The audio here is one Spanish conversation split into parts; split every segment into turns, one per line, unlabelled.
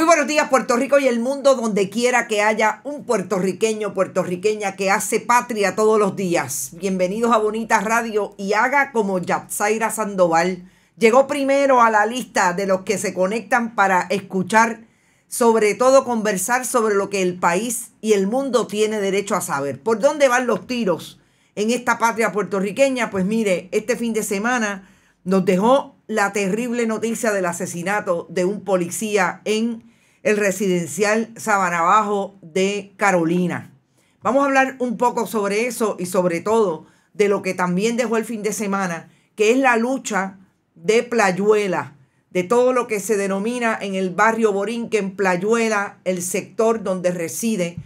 Muy buenos días Puerto Rico y el mundo donde quiera que haya un puertorriqueño, puertorriqueña que hace patria todos los días. Bienvenidos a Bonita Radio y haga como Yatsaira Sandoval. Llegó primero a la lista de los que se conectan para escuchar, sobre todo conversar sobre lo que el país y el mundo tiene derecho a saber. ¿Por dónde van los tiros en esta patria puertorriqueña? Pues mire, este fin de semana nos dejó la terrible noticia del asesinato de un policía en el residencial Sabanabajo de Carolina. Vamos a hablar un poco sobre eso y sobre todo de lo que también dejó el fin de semana, que es la lucha de Playuela, de todo lo que se denomina en el barrio Borinquen, en Playuela, el sector donde reside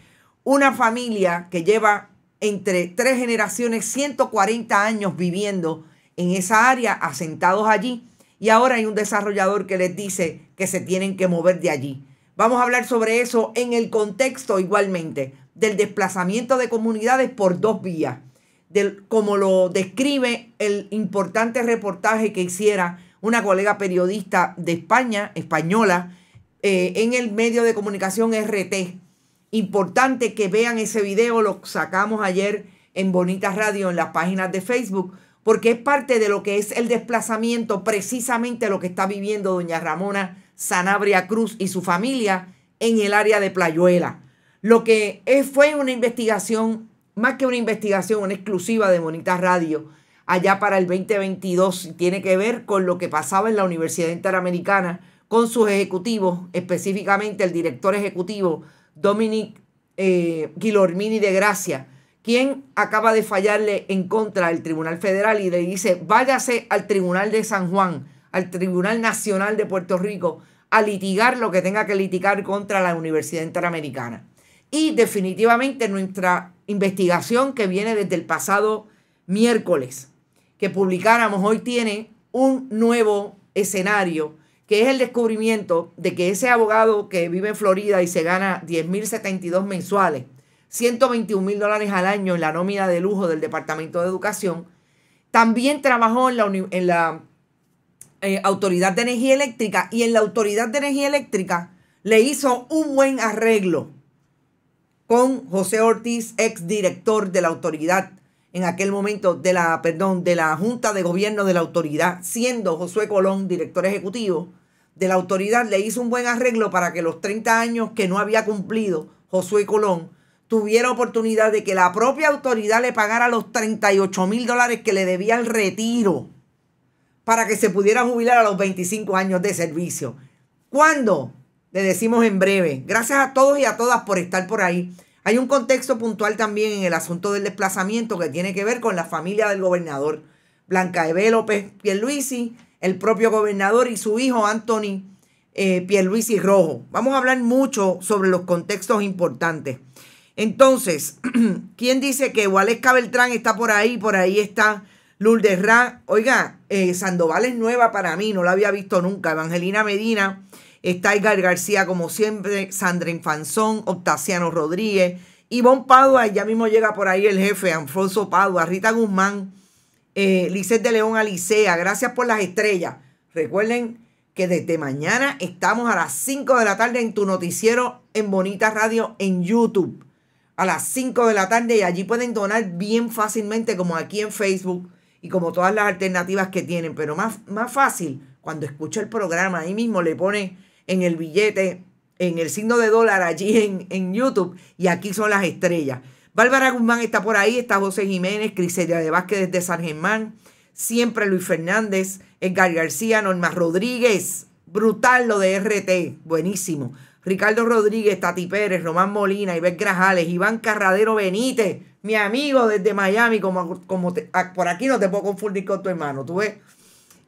una familia que lleva entre tres generaciones, 140 años viviendo en esa área, asentados allí, y ahora hay un desarrollador que les dice que se tienen que mover de allí. Vamos a hablar sobre eso en el contexto igualmente del desplazamiento de comunidades por dos vías, del, como lo describe el importante reportaje que hiciera una colega periodista de España, española, eh, en el medio de comunicación RT. Importante que vean ese video, lo sacamos ayer en Bonita Radio, en las páginas de Facebook, porque es parte de lo que es el desplazamiento, precisamente lo que está viviendo doña Ramona Sanabria Cruz y su familia en el área de Playuela. Lo que fue una investigación, más que una investigación, una exclusiva de Monita Radio, allá para el 2022, tiene que ver con lo que pasaba en la Universidad Interamericana con sus ejecutivos, específicamente el director ejecutivo Dominic eh, de Gracia, quien acaba de fallarle en contra del Tribunal Federal y le dice, váyase al Tribunal de San Juan al Tribunal Nacional de Puerto Rico a litigar lo que tenga que litigar contra la Universidad Interamericana. Y definitivamente nuestra investigación que viene desde el pasado miércoles, que publicáramos hoy, tiene un nuevo escenario, que es el descubrimiento de que ese abogado que vive en Florida y se gana 10.072 mensuales, 121 mil dólares al año en la nómina de lujo del Departamento de Educación, también trabajó en la, en la eh, autoridad de Energía Eléctrica y en la Autoridad de Energía Eléctrica le hizo un buen arreglo con José Ortiz, ex director de la autoridad en aquel momento de la, perdón, de la Junta de Gobierno de la Autoridad, siendo Josué Colón director ejecutivo de la autoridad, le hizo un buen arreglo para que los 30 años que no había cumplido Josué Colón tuviera oportunidad de que la propia autoridad le pagara los 38 mil dólares que le debía el retiro para que se pudiera jubilar a los 25 años de servicio. ¿Cuándo? Le decimos en breve. Gracias a todos y a todas por estar por ahí. Hay un contexto puntual también en el asunto del desplazamiento que tiene que ver con la familia del gobernador Blanca Eve López Pierluisi, el propio gobernador y su hijo Anthony eh, Pierluisi Rojo. Vamos a hablar mucho sobre los contextos importantes. Entonces, ¿quién dice que Waleska Beltrán está por ahí? Por ahí está Lourdes oiga, eh, Sandoval es nueva para mí, no la había visto nunca. Evangelina Medina, está García, como siempre, Sandra Infanzón, Octaciano Rodríguez, Ivonne Padua, ya mismo llega por ahí el jefe, Alfonso Padua, Rita Guzmán, eh, de León Alicea, gracias por las estrellas. Recuerden que desde mañana estamos a las 5 de la tarde en tu noticiero en Bonita Radio en YouTube. A las 5 de la tarde y allí pueden donar bien fácilmente como aquí en Facebook y como todas las alternativas que tienen, pero más, más fácil cuando escucha el programa, ahí mismo le pone en el billete, en el signo de dólar allí en, en YouTube y aquí son las estrellas. Bárbara Guzmán está por ahí, está José Jiménez, Criselia de Vázquez de San Germán, siempre Luis Fernández, Edgar García, Norma Rodríguez, brutal lo de RT, buenísimo. Ricardo Rodríguez, Tati Pérez, Román Molina, Iber Grajales, Iván Carradero Benítez, mi amigo desde Miami, como, como ah, por aquí no te puedo confundir con tu hermano, tú ves.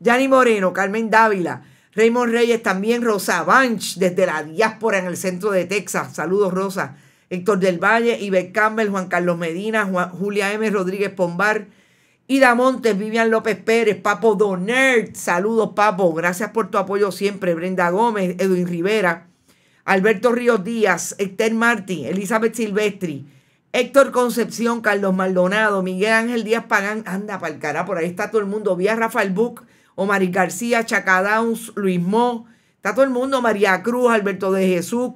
Yanni Moreno, Carmen Dávila, Raymond Reyes también, Rosa Banch, desde la diáspora en el centro de Texas. Saludos, Rosa. Héctor del Valle, Iber Campbell, Juan Carlos Medina, Julia M. Rodríguez Pombar, Ida Montes, Vivian López Pérez, Papo Donert. Saludos, Papo. Gracias por tu apoyo siempre. Brenda Gómez, Edwin Rivera, Alberto Ríos Díaz, Esther Martín, Elizabeth Silvestri, Héctor Concepción, Carlos Maldonado, Miguel Ángel Díaz Pagán, anda para el cara, por ahí está todo el mundo. Vía Rafael Buc, Omar García, Chacadauns, Luis Mo, está todo el mundo. María Cruz, Alberto de Jesús,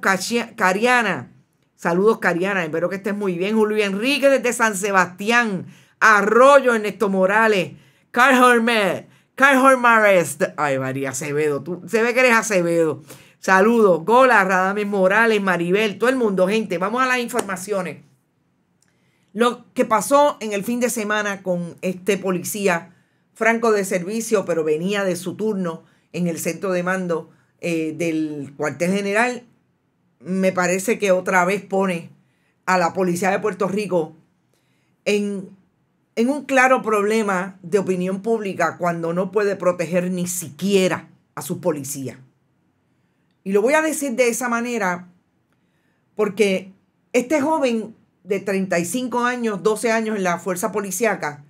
Cariana. Saludos, Cariana, espero que estés muy bien. Julio Enrique desde San Sebastián, Arroyo, Ernesto Morales, Carl Hormet, Carl Ay, María Acevedo, tú, se ve que eres Acevedo. Saludos, Gola, Radames Morales, Maribel, todo el mundo, gente. Vamos a las informaciones. Lo que pasó en el fin de semana con este policía franco de servicio, pero venía de su turno en el centro de mando eh, del cuartel general, me parece que otra vez pone a la policía de Puerto Rico en, en un claro problema de opinión pública cuando no puede proteger ni siquiera a su policía. Y lo voy a decir de esa manera porque este joven de 35 años, 12 años en la fuerza policiaca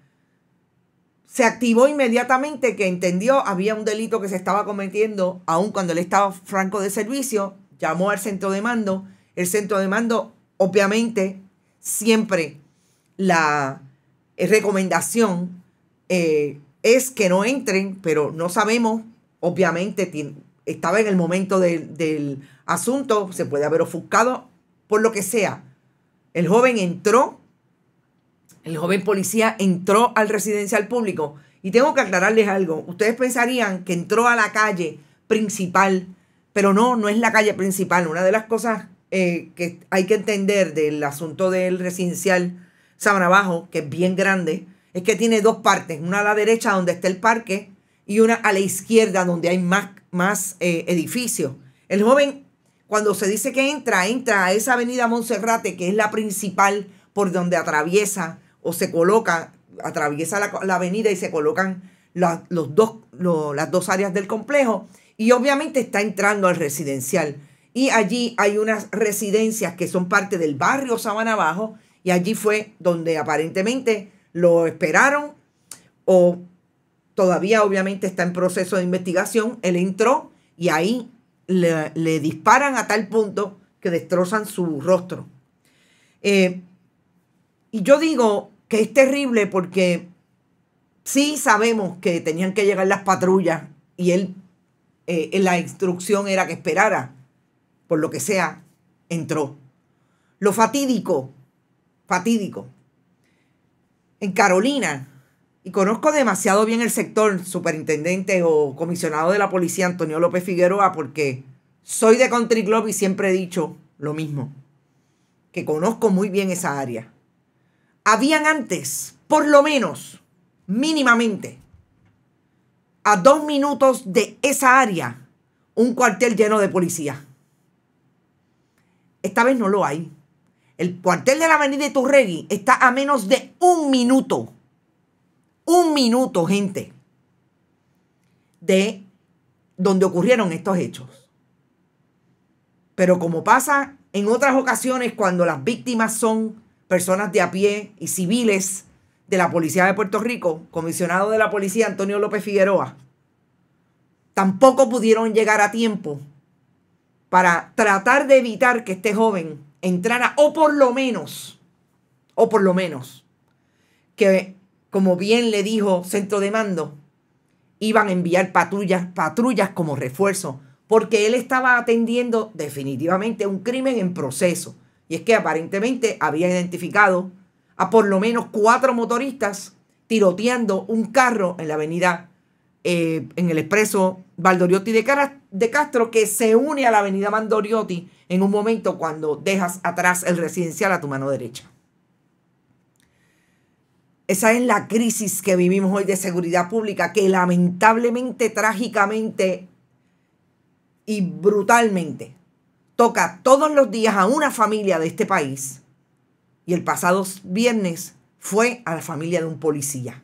se activó inmediatamente que entendió había un delito que se estaba cometiendo, aun cuando él estaba franco de servicio, llamó al centro de mando. El centro de mando, obviamente, siempre la recomendación eh, es que no entren, pero no sabemos, obviamente, estaba en el momento del asunto, se puede haber ofuscado, por lo que sea. El joven entró, el joven policía entró al residencial público. Y tengo que aclararles algo. Ustedes pensarían que entró a la calle principal, pero no, no es la calle principal. Una de las cosas eh, que hay que entender del asunto del residencial Sabana que es bien grande, es que tiene dos partes. Una a la derecha donde está el parque y una a la izquierda donde hay más, más eh, edificios. El joven cuando se dice que entra, entra a esa avenida Monserrate, que es la principal por donde atraviesa o se coloca, atraviesa la, avenida y se colocan los dos, las dos áreas del complejo. Y obviamente está entrando al residencial. Y allí hay unas residencias que son parte del barrio Sabana Abajo. Y allí fue donde aparentemente lo esperaron o todavía obviamente está en proceso de investigación. Él entró y ahí le, disparan a tal punto que destrozan su rostro. Eh, y yo digo que es terrible porque sí sabemos que tenían que llegar las patrullas y él, eh, la instrucción era que esperara, por lo que sea, entró. Lo fatídico, fatídico. En Carolina, y conozco demasiado bien el sector, superintendente o comisionado de la policía Antonio López Figueroa, porque soy de Country Club y siempre he dicho lo mismo, que conozco muy bien esa área. Habían antes, por lo menos, mínimamente, a dos minutos de esa área, un cuartel lleno de policía. Esta vez no lo hay. El cuartel de la avenida Iturregui está a menos de un minuto un minuto, gente, de donde ocurrieron estos hechos. Pero como pasa en otras ocasiones cuando las víctimas son personas de a pie y civiles de la Policía de Puerto Rico, comisionado de la Policía Antonio López Figueroa, tampoco pudieron llegar a tiempo para tratar de evitar que este joven entrara, o por lo menos, o por lo menos, que como bien le dijo Centro de Mando, iban a enviar patrullas, patrullas como refuerzo, porque él estaba atendiendo definitivamente un crimen en proceso. Y es que aparentemente había identificado a por lo menos cuatro motoristas tiroteando un carro en la avenida, eh, en el expreso Valdoriotti de, Castro, que se une a la avenida Valdoriotti en un momento cuando dejas atrás el residencial a tu mano derecha. Esa es la crisis que vivimos hoy de seguridad pública, que lamentablemente, trágicamente y brutalmente toca todos los días a una familia de este país. Y el pasado viernes fue a la familia de un policía.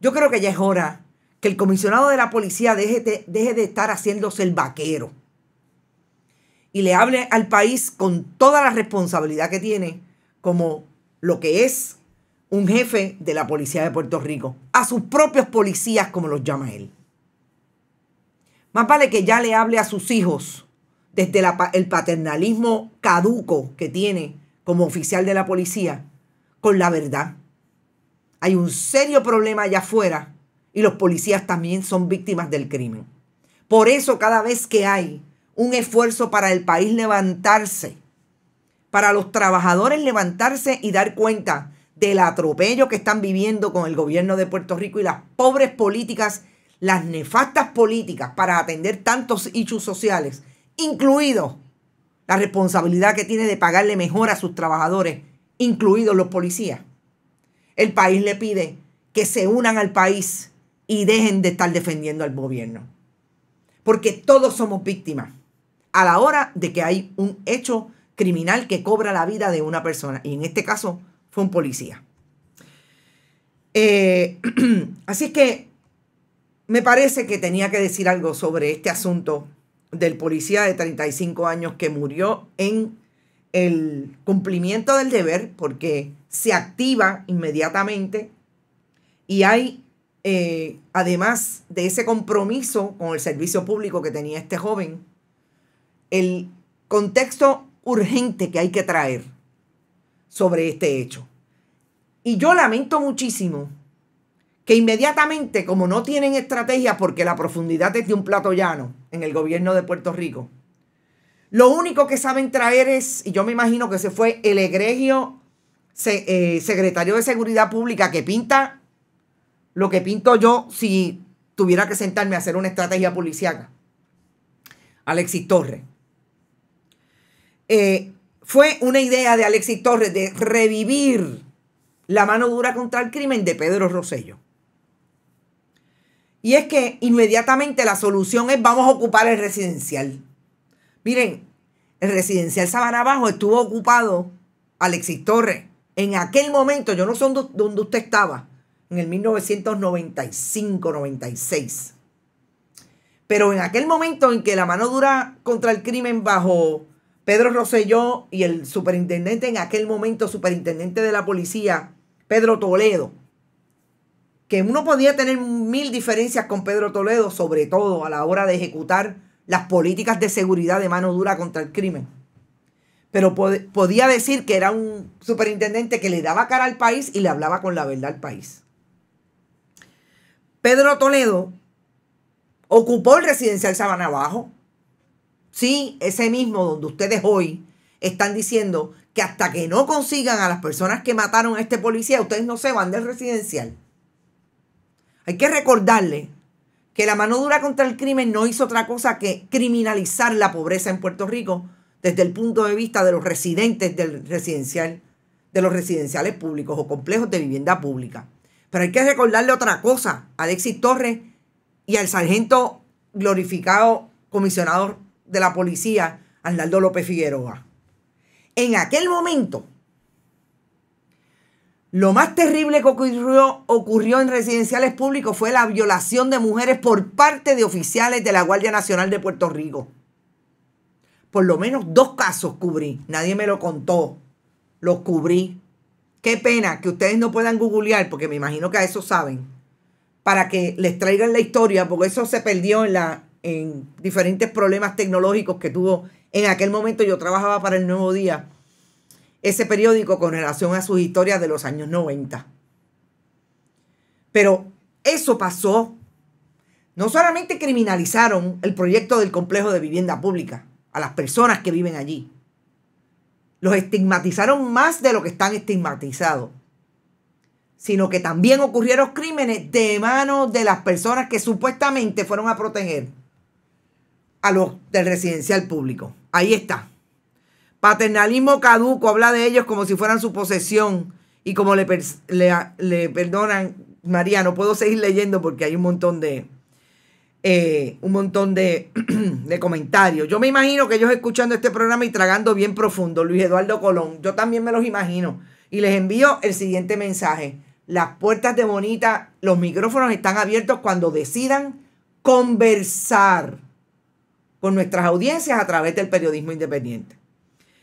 Yo creo que ya es hora que el comisionado de la policía deje de, deje de estar haciéndose el vaquero y le hable al país con toda la responsabilidad que tiene como lo que es un jefe de la policía de Puerto Rico, a sus propios policías, como los llama él. Más vale que ya le hable a sus hijos desde el paternalismo caduco que tiene como oficial de la policía con la verdad. Hay un serio problema allá afuera y los policías también son víctimas del crimen. Por eso cada vez que hay un esfuerzo para el país levantarse, para los trabajadores levantarse y dar cuenta del atropello que están viviendo con el gobierno de Puerto Rico y las pobres políticas, las nefastas políticas para atender tantos hechos sociales, incluido la responsabilidad que tiene de pagarle mejor a sus trabajadores, incluidos los policías. El país le pide que se unan al país y dejen de estar defendiendo al gobierno. Porque todos somos víctimas a la hora de que hay un hecho criminal que cobra la vida de una persona. Y en este caso, fue un policía. Eh, así es que me parece que tenía que decir algo sobre este asunto del policía de 35 años que murió en el cumplimiento del deber porque se activa inmediatamente y hay, eh, además de ese compromiso con el servicio público que tenía este joven, el contexto urgente que hay que traer sobre este hecho. Y yo lamento muchísimo que inmediatamente, como no tienen estrategia porque la profundidad es de un plato llano en el gobierno de Puerto Rico, lo único que saben traer es, y yo me imagino que se fue el egregio eh, secretario de Seguridad Pública que pinta lo que pinto yo si tuviera que sentarme a hacer una estrategia policiaca. Alexis Torres. Eh, fue una idea de Alexis Torres de revivir la mano dura contra el crimen de Pedro Rosello. Y es que inmediatamente la solución es vamos a ocupar el residencial. Miren, el residencial Sabana estuvo ocupado Alexis Torres. En aquel momento, yo no sé dónde, usted estaba, en el 1995-96. Pero en aquel momento en que la mano dura contra el crimen bajo Pedro Rosselló y el superintendente, en aquel momento superintendente de la policía, Pedro Toledo, que uno podía tener mil diferencias con Pedro Toledo, sobre todo a la hora de ejecutar las políticas de seguridad de mano dura contra el crimen. Pero podía decir que era un superintendente que le daba cara al país y le hablaba con la verdad al país. Pedro Toledo ocupó el residencial Sabana Abajo, Sí, ese mismo donde ustedes hoy están diciendo que hasta que no consigan a las personas que mataron a este policía, ustedes no se van del residencial. Hay que recordarle que la mano dura contra el crimen no hizo otra cosa que criminalizar la pobreza en Puerto Rico desde el punto de vista de los residentes del residencial, de los residenciales públicos o complejos de vivienda pública. Pero hay que recordarle otra cosa a Alexis Torres y al sargento glorificado comisionado de la policía, Arnaldo López Figueroa. En aquel momento, lo más terrible que ocurrió, ocurrió en residenciales públicos fue la violación de mujeres por parte de oficiales de la Guardia Nacional de Puerto Rico. Por lo menos dos casos cubrí. Nadie me lo contó. Los cubrí. Qué pena que ustedes no puedan googlear, porque me imagino que a eso saben, para que les traigan la historia, porque eso se perdió en la, en diferentes problemas tecnológicos que tuvo. En aquel momento yo trabajaba para el Nuevo Día, ese periódico con relación a sus historias de los años 90. Pero eso pasó. No solamente criminalizaron el proyecto del complejo de vivienda pública a las personas que viven allí, los estigmatizaron más de lo que están estigmatizados, sino que también ocurrieron crímenes de manos de las personas que supuestamente fueron a proteger a los del residencial público. Ahí está. Paternalismo caduco, habla de ellos como si fueran su posesión y como le, le, perdonan, María, no puedo seguir leyendo porque hay un montón de, eh, un montón de, comentarios. Yo me imagino que ellos escuchando este programa y tragando bien profundo, Luis Eduardo Colón, yo también me los imagino. Y les envío el siguiente mensaje. Las puertas de Bonita, los micrófonos están abiertos cuando decidan conversar con nuestras audiencias a través del periodismo independiente.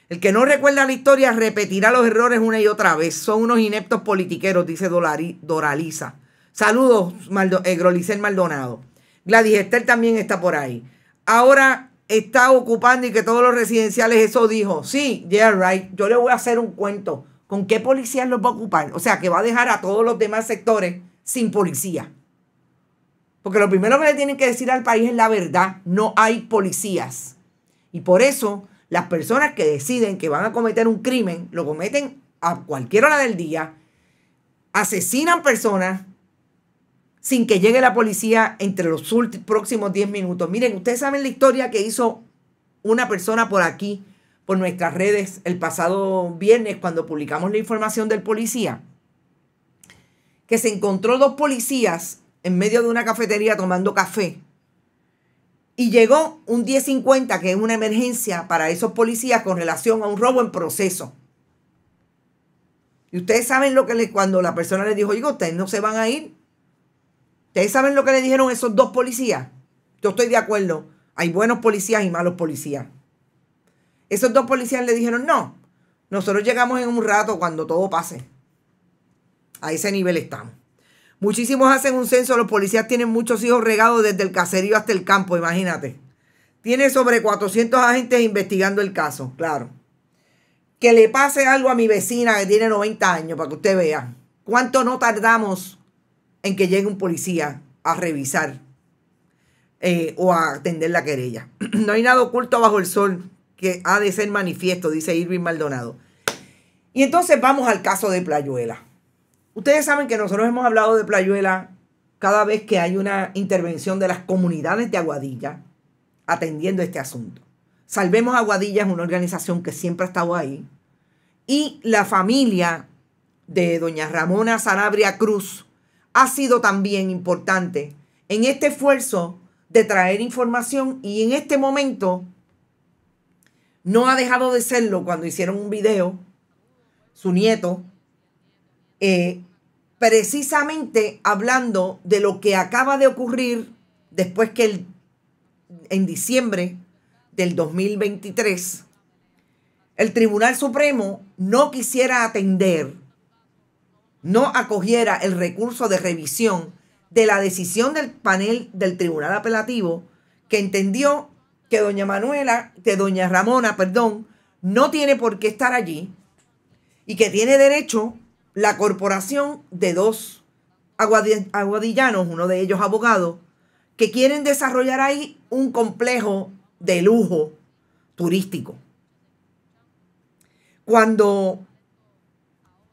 El que no recuerda la historia repetirá los errores una y otra vez. Son unos ineptos politiqueros, dice Doraliza. Saludos, Maldo, eh, Maldonado. Gladys Estel también está por ahí. Ahora está ocupando y que todos los residenciales, eso dijo. Sí, yeah, right. Yo le voy a hacer un cuento. ¿Con qué policías los va a ocupar? O sea, que va a dejar a todos los demás sectores sin policía. Porque lo primero que le tienen que decir al país es la verdad. No hay policías. Y por eso las personas que deciden que van a cometer un crimen, lo cometen a cualquier hora del día, asesinan personas sin que llegue la policía entre los próximos 10 minutos. Miren, ustedes saben la historia que hizo una persona por aquí, por nuestras redes, el pasado viernes cuando publicamos la información del policía, que se encontró dos policías en medio de una cafetería tomando café. Y llegó un 1050, que es una emergencia para esos policías con relación a un robo en proceso. Y ustedes saben lo que le, cuando la persona le dijo, oiga, ustedes no se van a ir. Ustedes saben lo que le dijeron esos dos policías. Yo estoy de acuerdo. Hay buenos policías y malos policías. Esos dos policías le dijeron, no, nosotros llegamos en un rato cuando todo pase. A ese nivel estamos. Muchísimos hacen un censo, los policías tienen muchos hijos regados desde el caserío hasta el campo, imagínate. Tiene sobre 400 agentes investigando el caso, claro. Que le pase algo a mi vecina que tiene 90 años, para que usted vea. ¿Cuánto no tardamos en que llegue un policía a revisar eh, o a atender la querella? no hay nada oculto bajo el sol que ha de ser manifiesto, dice Irving Maldonado. Y entonces vamos al caso de Playuela. Ustedes saben que nosotros hemos hablado de Playuela cada vez que hay una intervención de las comunidades de Aguadilla atendiendo este asunto. Salvemos Aguadilla es una organización que siempre ha estado ahí. Y la familia de doña Ramona Sanabria Cruz ha sido también importante en este esfuerzo de traer información y en este momento no ha dejado de serlo cuando hicieron un video, su nieto, eh, precisamente hablando de lo que acaba de ocurrir después que en diciembre del 2023 el Tribunal Supremo no quisiera atender, no acogiera el recurso de revisión de la decisión del panel del Tribunal Apelativo que entendió que doña Manuela, que doña Ramona, perdón, no tiene por qué estar allí y que tiene derecho la corporación de dos aguadillanos, uno de ellos abogado, que quieren desarrollar ahí un complejo de lujo turístico. Cuando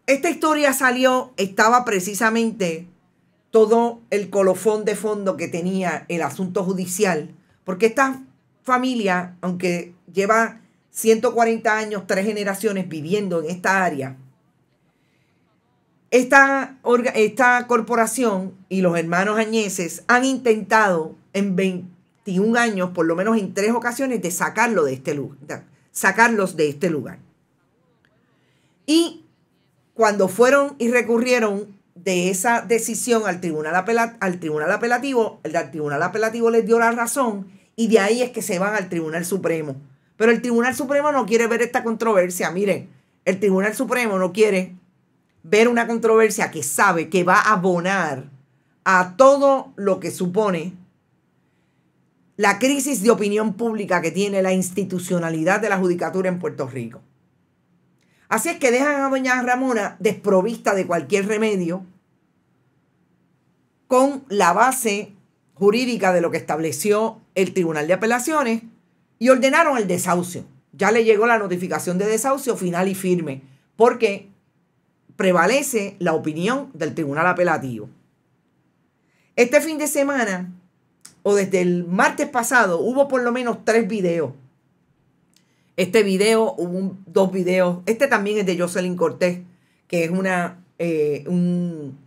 esta historia salió, estaba precisamente todo el colofón de fondo que tenía el asunto judicial, porque esta familia, aunque lleva 140 años, tres generaciones viviendo en esta área, esta, esta corporación y los hermanos Añeses han intentado en 21 años, por lo menos en tres ocasiones, de sacarlo de este lugar, sacarlos de este lugar. Y cuando fueron y recurrieron de esa decisión al tribunal, al tribunal apelativo, el tribunal apelativo les dio la razón y de ahí es que se van al Tribunal Supremo. Pero el Tribunal Supremo no quiere ver esta controversia. Miren, el Tribunal Supremo no quiere ver una controversia que sabe que va a abonar a todo lo que supone la crisis de opinión pública que tiene la institucionalidad de la judicatura en Puerto Rico. Así es que dejan a doña Ramona desprovista de cualquier remedio con la base jurídica de lo que estableció el Tribunal de Apelaciones y ordenaron el desahucio. Ya le llegó la notificación de desahucio final y firme, porque prevalece la opinión del tribunal apelativo. Este fin de semana, o desde el martes pasado, hubo por lo menos tres videos. Este video, hubo dos videos. Este también es de Jocelyn Cortés, que es una, eh, eh, un,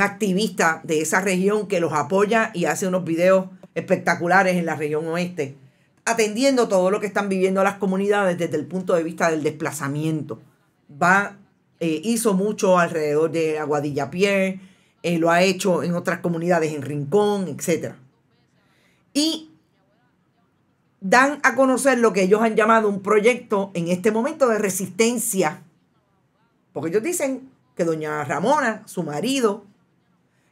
activista de esa región que los apoya y hace unos videos espectaculares en la región oeste, atendiendo todo lo que están viviendo las comunidades desde el punto de vista del desplazamiento. Va eh, hizo mucho alrededor de Aguadilla Pier, eh, lo ha hecho en otras comunidades, en Rincón, etc. Y dan a conocer lo que ellos han llamado un proyecto en este momento de resistencia, porque ellos dicen que doña Ramona, su marido,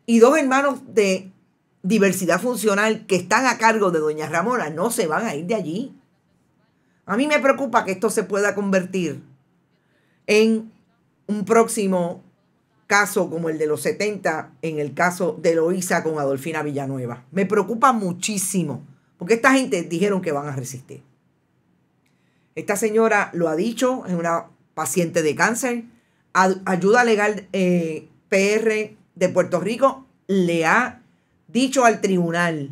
y dos hermanos de diversidad funcional que están a cargo de doña Ramona no se van a ir de allí. A mí me preocupa que esto se pueda convertir en un próximo caso como el de los 70, en el caso de Loisa con Adolfina Villanueva. Me preocupa muchísimo, porque esta gente dijeron que van a resistir. Esta señora lo ha dicho, es una paciente de cáncer. Ayuda Legal eh, PR de Puerto Rico le ha dicho al tribunal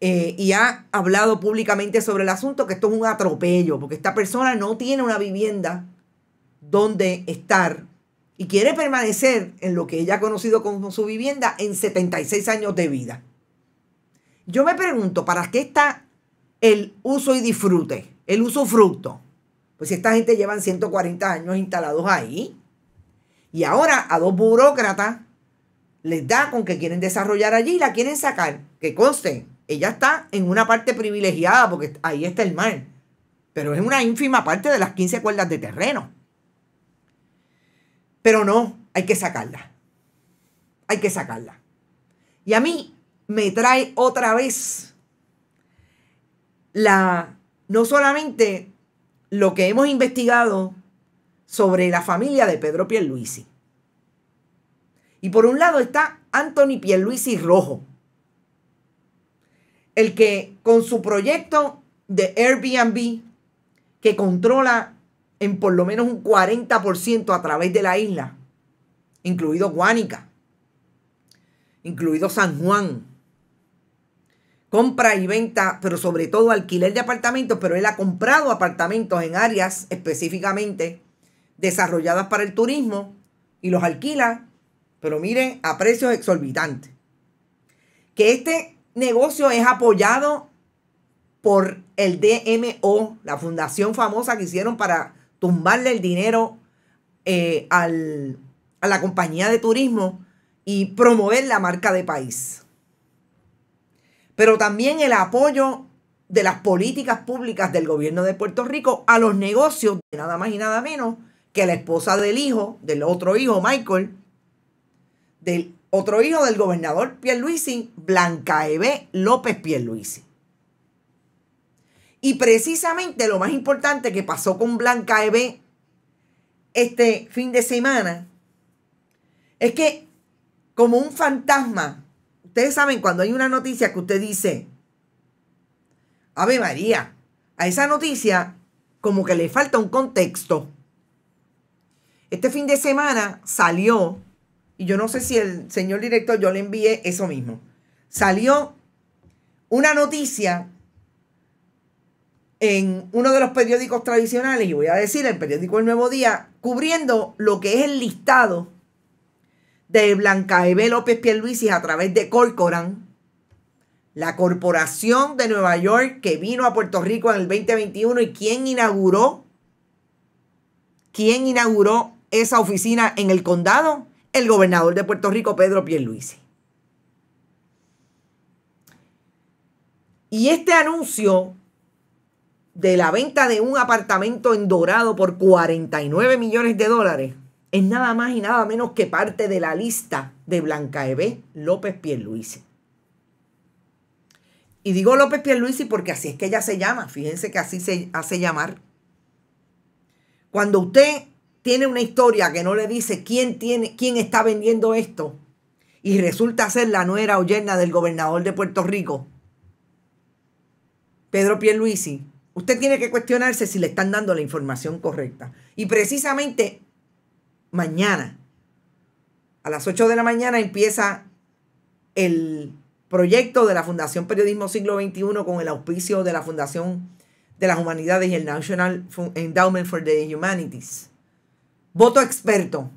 eh, y ha hablado públicamente sobre el asunto que esto es un atropello, porque esta persona no tiene una vivienda donde estar y quiere permanecer en lo que ella ha conocido como su vivienda en 76 años de vida. Yo me pregunto, ¿para qué está el uso y disfrute? El usufructo? Pues si esta gente llevan 140 años instalados ahí y ahora a dos burócratas les da con que quieren desarrollar allí y la quieren sacar. Que conste, ella está en una parte privilegiada porque ahí está el mar. Pero es una ínfima parte de las 15 cuerdas de terreno. Pero no, hay que sacarla. Hay que sacarla. Y a mí me trae otra vez la no solamente lo que hemos investigado sobre la familia de Pedro Pierluisi. Y por un lado está Anthony Pierluisi Rojo, el que con su proyecto de Airbnb, que controla en por lo menos un 40% a través de la isla, incluido Guánica, incluido San Juan. Compra y venta, pero sobre todo alquiler de apartamentos, pero él ha comprado apartamentos en áreas específicamente desarrolladas para el turismo y los alquila, pero miren, a precios exorbitantes. Que este negocio es apoyado por el DMO, la fundación famosa que hicieron para tumbarle el dinero eh, a la compañía de turismo y promover la marca de país. Pero también el apoyo de las políticas públicas del gobierno de Puerto Rico a los negocios de nada más y nada menos que la esposa del hijo, del otro hijo, Michael, del otro hijo del gobernador Pierluisi, Blanca Eve López Pierluisi. Y precisamente lo más importante que pasó con Blanca EB este fin de semana es que como un fantasma, ustedes saben cuando hay una noticia que usted dice, Ave María, a esa noticia como que le falta un contexto. Este fin de semana salió, y yo no sé si el señor director yo le envié eso mismo, salió una noticia en uno de los periódicos tradicionales, y voy a decir el periódico El Nuevo Día, cubriendo lo que es el listado de Blanca E.B. López Pierluisi a través de Corcoran, la corporación de Nueva York que vino a Puerto Rico en el 2021 y quien inauguró, quién inauguró esa oficina en el condado, el gobernador de Puerto Rico, Pedro Pierluisi. Y este anuncio de la venta de un apartamento en Dorado por 49 millones de dólares es nada más y nada menos que parte de la lista de Blanca E.B., López Pierluisi. Y digo López Pierluisi porque así es que ella se llama, fíjense que así se hace llamar. Cuando usted tiene una historia que no le dice quién, tiene, quién está vendiendo esto y resulta ser la nuera o del gobernador de Puerto Rico, Pedro Pierluisi, Usted tiene que cuestionarse si le están dando la información correcta. Y precisamente mañana, a las 8 de la mañana, empieza el proyecto de la Fundación Periodismo Siglo XXI con el auspicio de la Fundación de las Humanidades y el National Endowment for the Humanities. Voto experto,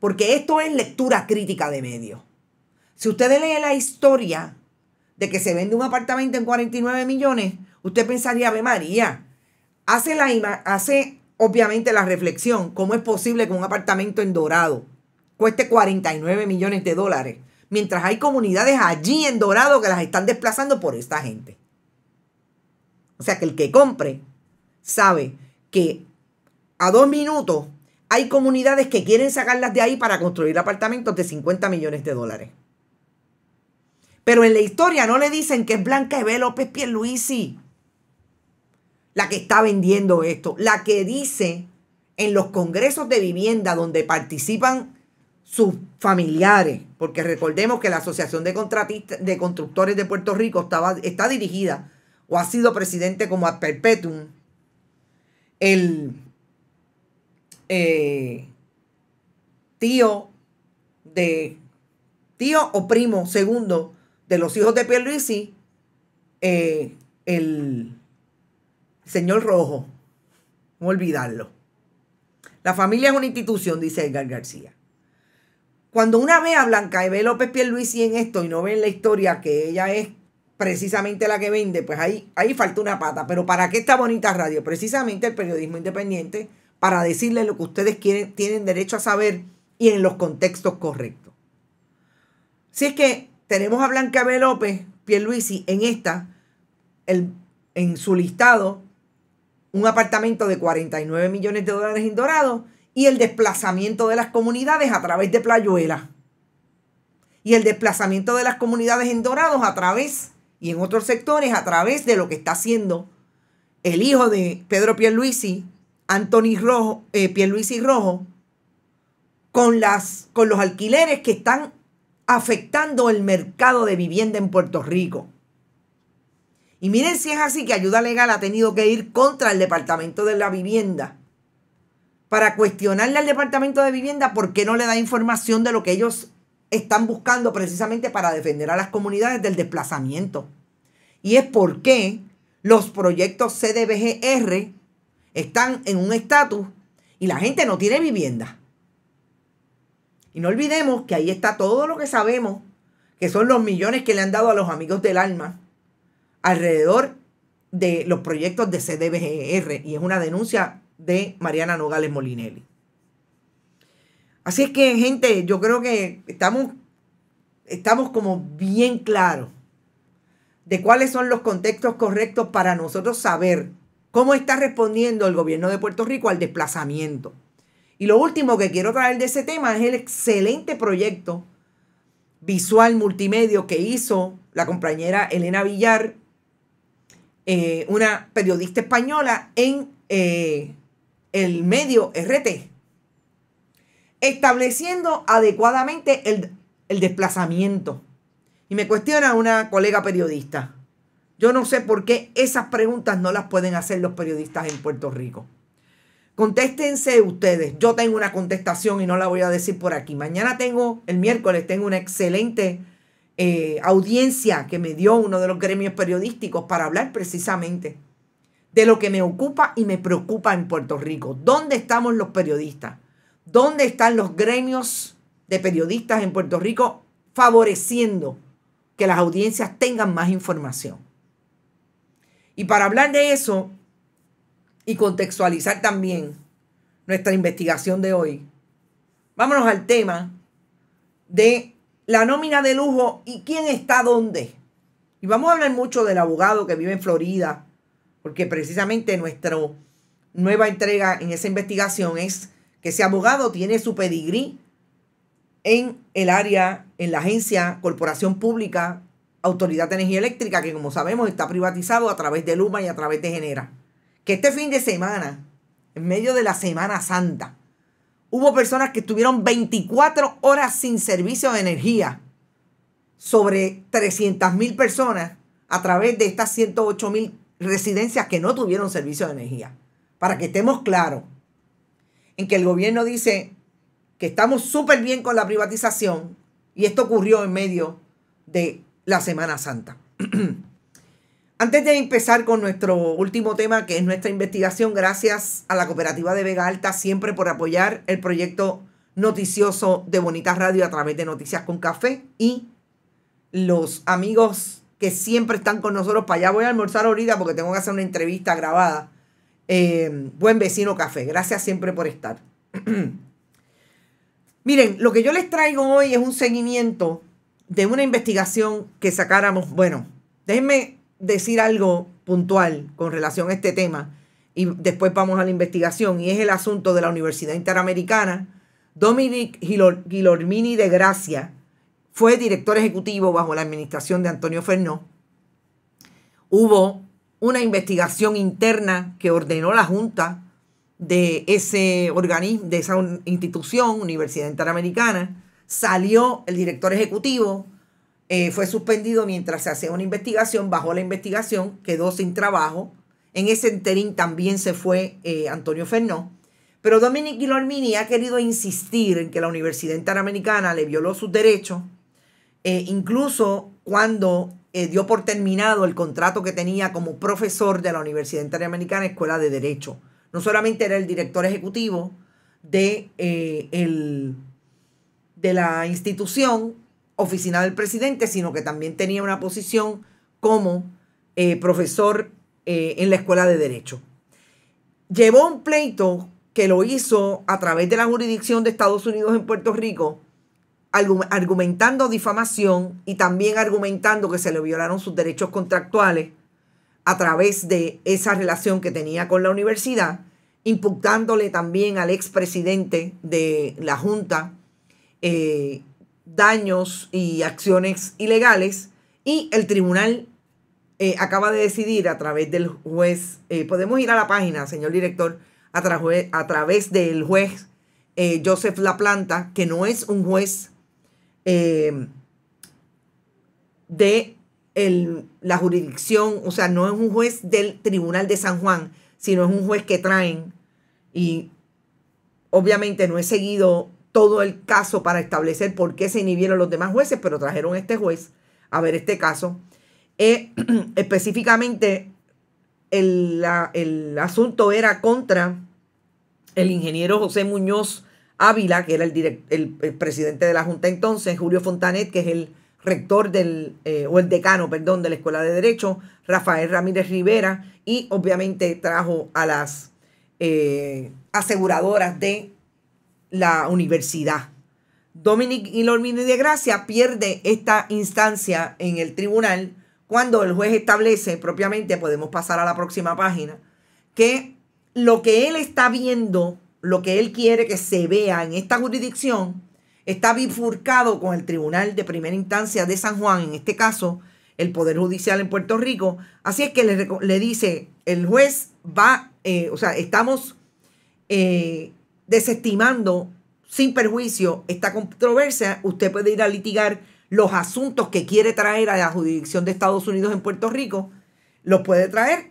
porque esto es lectura crítica de medios. Si ustedes leen la historia de que se vende un apartamento en 49 millones, Usted pensaría, Ave María, hace, la hace obviamente la reflexión, ¿cómo es posible que un apartamento en Dorado cueste 49 millones de dólares? Mientras hay comunidades allí en Dorado que las están desplazando por esta gente. O sea que el que compre sabe que a dos minutos hay comunidades que quieren sacarlas de ahí para construir apartamentos de 50 millones de dólares. Pero en la historia no le dicen que es Blanca Eve López Pierluisi la que está vendiendo esto, la que dice en los congresos de vivienda donde participan sus familiares, porque recordemos que la Asociación de, Contratistas, de Constructores de Puerto Rico estaba, está dirigida o ha sido presidente como a perpetuum, el eh, tío de tío o primo segundo de los hijos de Pierluisi, eh, el señor Rojo. No olvidarlo. La familia es una institución, dice Edgar García. Cuando una ve a Blanca y López Pierluisi en esto y no ve en la historia que ella es precisamente la que vende, pues ahí, ahí falta una pata. Pero ¿para qué esta bonita radio? Precisamente el periodismo independiente para decirle lo que ustedes tienen derecho a saber y en los contextos correctos. Si es que tenemos a Blanca B. López, Pierluisi, en esta, en su listado, un apartamento de 49 millones de dólares en Dorado y el desplazamiento de las comunidades a través de Playuela. Y el desplazamiento de las comunidades en Dorados a través y en otros sectores a través de lo que está haciendo el hijo de Pedro Pierluisi, Anthony Rojo, eh, Pierluisi Rojo, con, las, con los alquileres que están afectando el mercado de vivienda en Puerto Rico. Y miren si es así que ayuda legal ha tenido que ir contra el Departamento de la Vivienda para cuestionarle al Departamento de Vivienda por qué no le da información de lo que ellos están buscando precisamente para defender a las comunidades del desplazamiento. Y es por qué los proyectos CDBGR están en un estatus y la gente no tiene vivienda. Y no olvidemos que ahí está todo lo que sabemos, que son los millones que le han dado a los amigos del alma alrededor de los proyectos de CDBGR y es una denuncia de Mariana Nogales Molinelli. Así es que, gente, yo creo que estamos, estamos como bien claros de cuáles son los contextos correctos para nosotros saber cómo está respondiendo el gobierno de Puerto Rico al desplazamiento. Y lo último que quiero traer de ese tema es el excelente proyecto visual multimedio que hizo la compañera Elena Villar eh, una periodista española en eh, el medio RT, estableciendo adecuadamente el, el desplazamiento. Y me cuestiona una colega periodista. Yo no sé por qué esas preguntas no las pueden hacer los periodistas en Puerto Rico. Contéstense ustedes. Yo tengo una contestación y no la voy a decir por aquí. Mañana tengo, el miércoles tengo una excelente eh, audiencia que me dio uno de los gremios periodísticos para hablar precisamente de lo que me ocupa y me preocupa en Puerto Rico. ¿Dónde estamos los periodistas? ¿Dónde están los gremios de periodistas en Puerto Rico favoreciendo que las audiencias tengan más información? Y para hablar de eso y contextualizar también nuestra investigación de hoy, vámonos al tema de la nómina de lujo y quién está dónde. Y vamos a hablar mucho del abogado que vive en Florida, porque precisamente nuestra nueva entrega en esa investigación es que ese abogado tiene su pedigrí en el área, en la agencia, corporación pública, Autoridad de Energía Eléctrica, que como sabemos está privatizado a través de Luma y a través de Genera. Que este fin de semana, en medio de la Semana Santa, Hubo personas que estuvieron 24 horas sin servicio de energía. Sobre 300 mil personas a través de estas 108 mil residencias que no tuvieron servicio de energía. Para que estemos claros en que el gobierno dice que estamos súper bien con la privatización y esto ocurrió en medio de la Semana Santa. Antes de empezar con nuestro último tema, que es nuestra investigación, gracias a la cooperativa de Vega Alta siempre por apoyar el proyecto noticioso de Bonitas Radio a través de Noticias con Café y los amigos que siempre están con nosotros. Para allá voy a almorzar ahorita porque tengo que hacer una entrevista grabada. Eh, buen vecino Café, gracias siempre por estar. Miren, lo que yo les traigo hoy es un seguimiento de una investigación que sacáramos. Bueno, déjenme decir algo puntual con relación a este tema y después vamos a la investigación y es el asunto de la Universidad Interamericana. Dominic Gilormini de Gracia fue director ejecutivo bajo la administración de Antonio Fernó. Hubo una investigación interna que ordenó la Junta de ese organismo, de esa institución, Universidad Interamericana. Salió el director ejecutivo, eh, fue suspendido mientras se hacía una investigación, bajó la investigación, quedó sin trabajo. En ese enterín también se fue eh, Antonio Fernó. Pero Dominique Guilormini ha querido insistir en que la Universidad Interamericana le violó sus derechos, eh, incluso cuando dio por terminado el contrato que tenía como profesor de la Universidad Interamericana Escuela de Derecho. No solamente era el director ejecutivo de, de la institución, oficina del presidente, sino que también tenía una posición como eh, profesor eh, en la escuela de derecho. Llevó un pleito que lo hizo a través de la jurisdicción de Estados Unidos en Puerto Rico, argumentando difamación y también argumentando que se le violaron sus derechos contractuales a través de esa relación que tenía con la universidad, imputándole también al expresidente de la Junta, eh, daños y acciones ilegales y el tribunal eh, acaba de decidir a través del juez, eh, podemos ir a la página, señor director, a, través del juez Joseph Joseph Laplanta, que no es un juez eh, de la jurisdicción, o sea, no es un juez del Tribunal de San Juan, sino es un juez que traen y obviamente no he seguido todo el caso para establecer por qué se inhibieron los demás jueces, pero trajeron a este juez a ver este caso. Eh, específicamente, el, asunto era contra el ingeniero José Muñoz Ávila, que era el, presidente de la Junta entonces, Julio Fontanet, que es el rector del, eh, o el decano, perdón, de la Escuela de Derecho, Rafael Ramírez Rivera, y obviamente trajo a las eh, aseguradoras de la universidad. Dominic Ilormini de Gracia pierde esta instancia en el tribunal cuando el juez establece, propiamente podemos pasar a la próxima página, que lo que él está viendo, lo que él quiere que se vea en esta jurisdicción, está bifurcado con el Tribunal de Primera Instancia de San Juan, en este caso, el Poder Judicial en Puerto Rico. Así es que le, dice, el juez va, eh, o sea, estamos eh, desestimando sin perjuicio esta controversia, usted puede ir a litigar los asuntos que quiere traer a la jurisdicción de Estados Unidos en Puerto Rico, los puede traer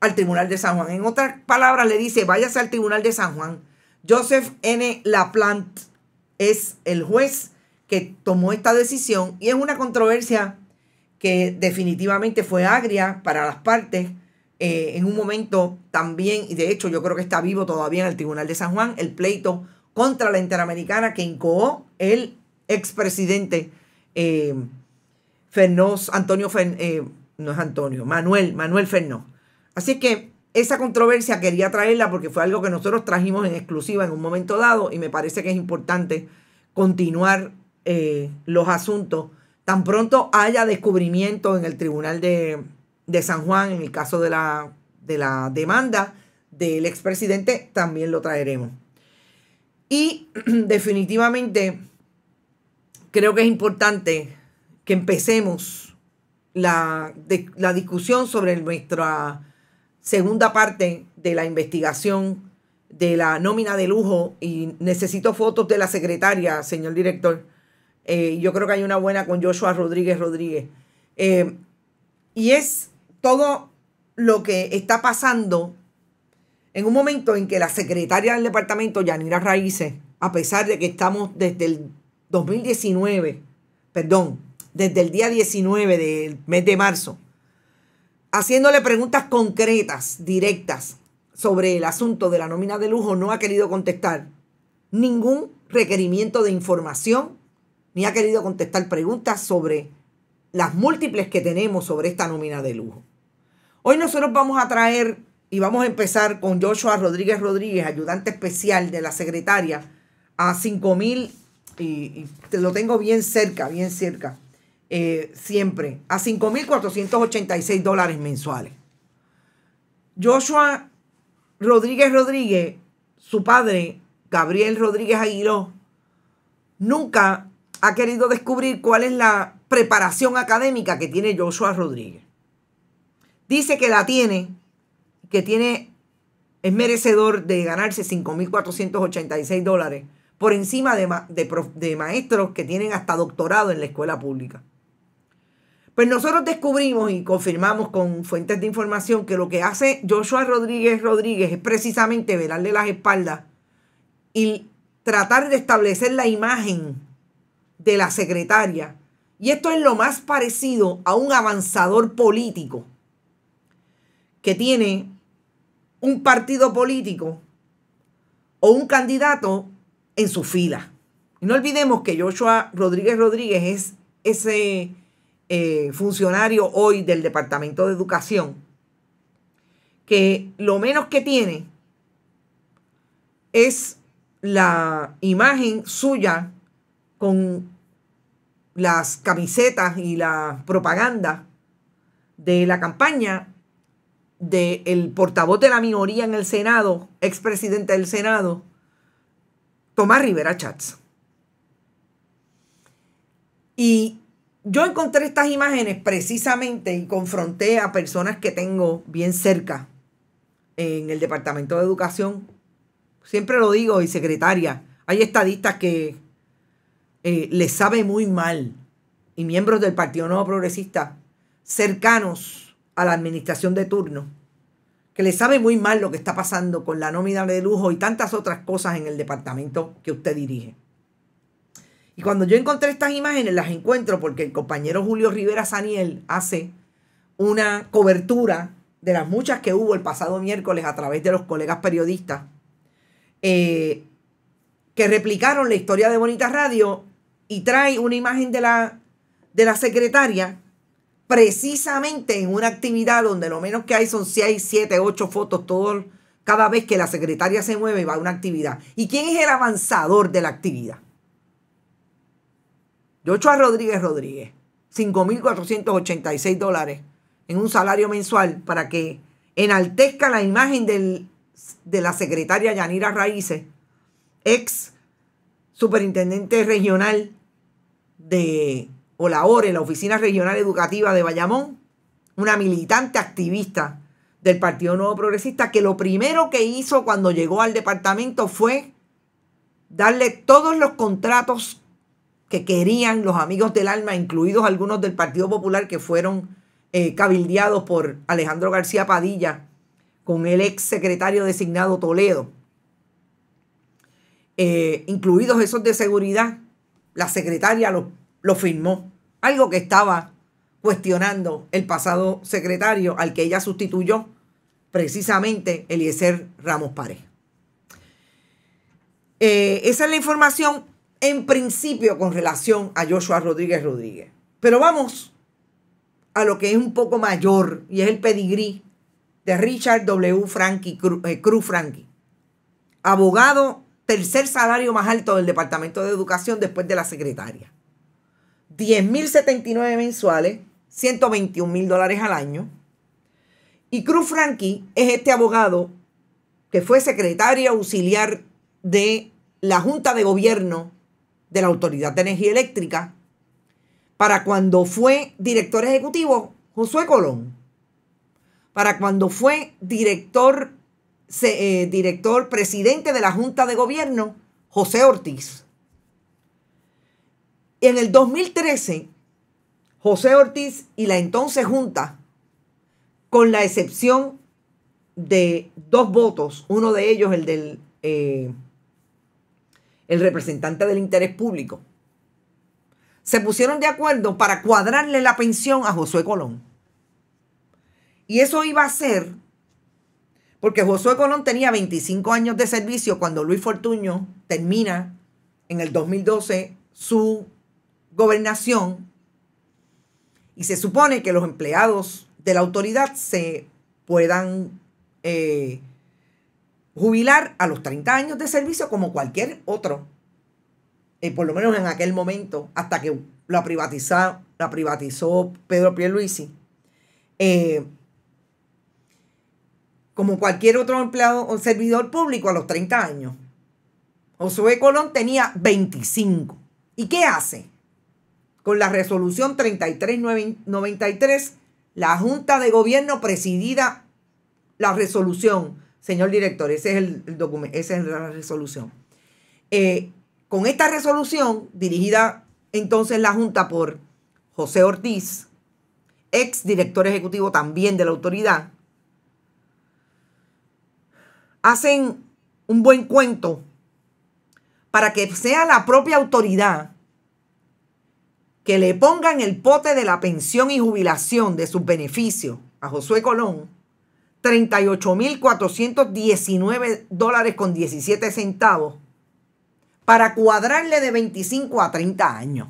al Tribunal de San Juan. En otras palabras, le dice, váyase al Tribunal de San Juan. Joseph N. LaPlant es el juez que tomó esta decisión y es una controversia que definitivamente fue agria para las partes eh, en un momento también, y de hecho yo creo que está vivo todavía en el Tribunal de San Juan, el pleito contra la Interamericana que incoó el expresidente eh, Antonio eh, no es Antonio, Manuel, Manuel Fernós. Así que esa controversia quería traerla porque fue algo que nosotros trajimos en exclusiva en un momento dado y me parece que es importante continuar eh, los asuntos. Tan pronto haya descubrimiento en el Tribunal de, de San Juan, en el caso de la, de la demanda del expresidente, también lo traeremos. Y definitivamente creo que es importante que empecemos la, la discusión sobre nuestra segunda parte de la investigación de la nómina de lujo y necesito fotos de la secretaria, señor director. Eh, yo creo que hay una buena con Joshua Rodríguez Rodríguez. Eh, y es todo lo que está pasando en un momento en que la secretaria del departamento, Yanira Raíces, a pesar de que estamos desde el 2019, perdón, desde el día 19 del mes de marzo, haciéndole preguntas concretas, directas, sobre el asunto de la nómina de lujo, no ha querido contestar ningún requerimiento de información, ni ha querido contestar preguntas sobre las múltiples que tenemos sobre esta nómina de lujo. Hoy nosotros vamos a traer y vamos a empezar con Joshua Rodríguez Rodríguez, ayudante especial de la secretaria, a 5.000, y, te lo tengo bien cerca, bien cerca, eh, siempre, a 5.486 dólares mensuales. Joshua Rodríguez Rodríguez, su padre, Gabriel Rodríguez Aguiló, nunca ha querido descubrir cuál es la preparación académica que tiene Joshua Rodríguez. Dice que la tiene, que tiene, es merecedor de ganarse 5.486 dólares por encima de, de maestros que tienen hasta doctorado en la escuela pública. Pues nosotros descubrimos y confirmamos con fuentes de información que lo que hace Joshua Rodríguez Rodríguez es precisamente velarle las espaldas y tratar de establecer la imagen de la secretaria y esto es lo más parecido a un avanzador político que tiene un partido político o un candidato en su fila. no olvidemos que Joshua Rodríguez Rodríguez es ese eh, funcionario hoy del Departamento de Educación, que lo menos que tiene es la imagen suya con las camisetas y la propaganda de la campaña del portavoz de la minoría en el Senado, expresidente del Senado, Tomás Rivera Chats. Y yo encontré estas imágenes precisamente y confronté a personas que tengo bien cerca en el Departamento de Educación. Siempre lo digo, y secretaria, hay estadistas que eh, le sabe muy mal, y miembros del Partido Nuevo Progresista cercanos a la administración de turno, que le sabe muy mal lo que está pasando con la nómina de lujo y tantas otras cosas en el departamento que usted dirige. Y cuando yo encontré estas imágenes, las encuentro porque el compañero Julio Rivera Saniel hace una cobertura de las muchas que hubo el pasado miércoles a través de los colegas periodistas eh, que replicaron la historia de Bonita Radio y trae una imagen de la, de la secretaria precisamente en una actividad donde lo menos que hay son 6, 7, 8 fotos cada vez que la secretaria se mueve y va a una actividad. ¿Y quién es el avanzador de la actividad? Yochoa Rodríguez Rodríguez, 5.486 dólares en un salario mensual para que enaltezca la imagen de la secretaria Yanira Raíces ex superintendente regional de OLAORE, la e, la Oficina Regional Educativa de Bayamón, una militante activista del Partido Nuevo Progresista, que lo primero que hizo cuando llegó al departamento fue darle todos los contratos que querían los amigos del alma, incluidos algunos del Partido Popular que fueron eh, cabildeados por Alejandro García Padilla, con el ex secretario designado Toledo. Eh, incluidos esos de seguridad, la secretaria lo, lo firmó. Algo que estaba cuestionando el pasado secretario al que ella sustituyó, precisamente Eliezer Ramos Pare. Eh, esa es la información en principio con relación a Joshua Rodríguez Rodríguez. Pero vamos a lo que es un poco mayor y es el pedigrí de Richard W. Frankie, eh, Cruz Frankie, abogado tercer salario más alto del Departamento de Educación después de la secretaria. 10.079 mensuales, 121 mil dólares al año. Y Cruz Franqui es este abogado que fue secretaria auxiliar de la Junta de Gobierno de la Autoridad de Energía Eléctrica para cuando fue director ejecutivo Josué Colón, para cuando fue director eh, director, presidente de la Junta de Gobierno, José Ortiz. En el 2013, José Ortiz y la entonces Junta, con la excepción de dos votos, uno de ellos el del eh, el representante del interés público, se pusieron de acuerdo para cuadrarle la pensión a José Colón. Y eso iba a ser porque Josué Colón tenía 25 años de servicio cuando Luis Fortuño termina en el 2012 su gobernación y se supone que los empleados de la autoridad se puedan eh, jubilar a los 30 años de servicio como cualquier otro, eh, por lo menos en aquel momento, hasta que la, privatizó Pedro Pierluisi. Eh, como cualquier otro empleado o servidor público a los 30 años. Josué Colón tenía 25. ¿Y qué hace? Con la resolución 3393, la Junta de Gobierno presidida la resolución, señor director, ese es el, documento, esa es la resolución. Eh, con esta resolución, dirigida entonces la Junta por José Ortiz, ex director ejecutivo también de la autoridad, hacen un buen cuento para que sea la propia autoridad que le pongan el pote de la pensión y jubilación de sus beneficios a Josué Colón, 38.419 dólares con 17 centavos, para cuadrarle de 25 a 30 años.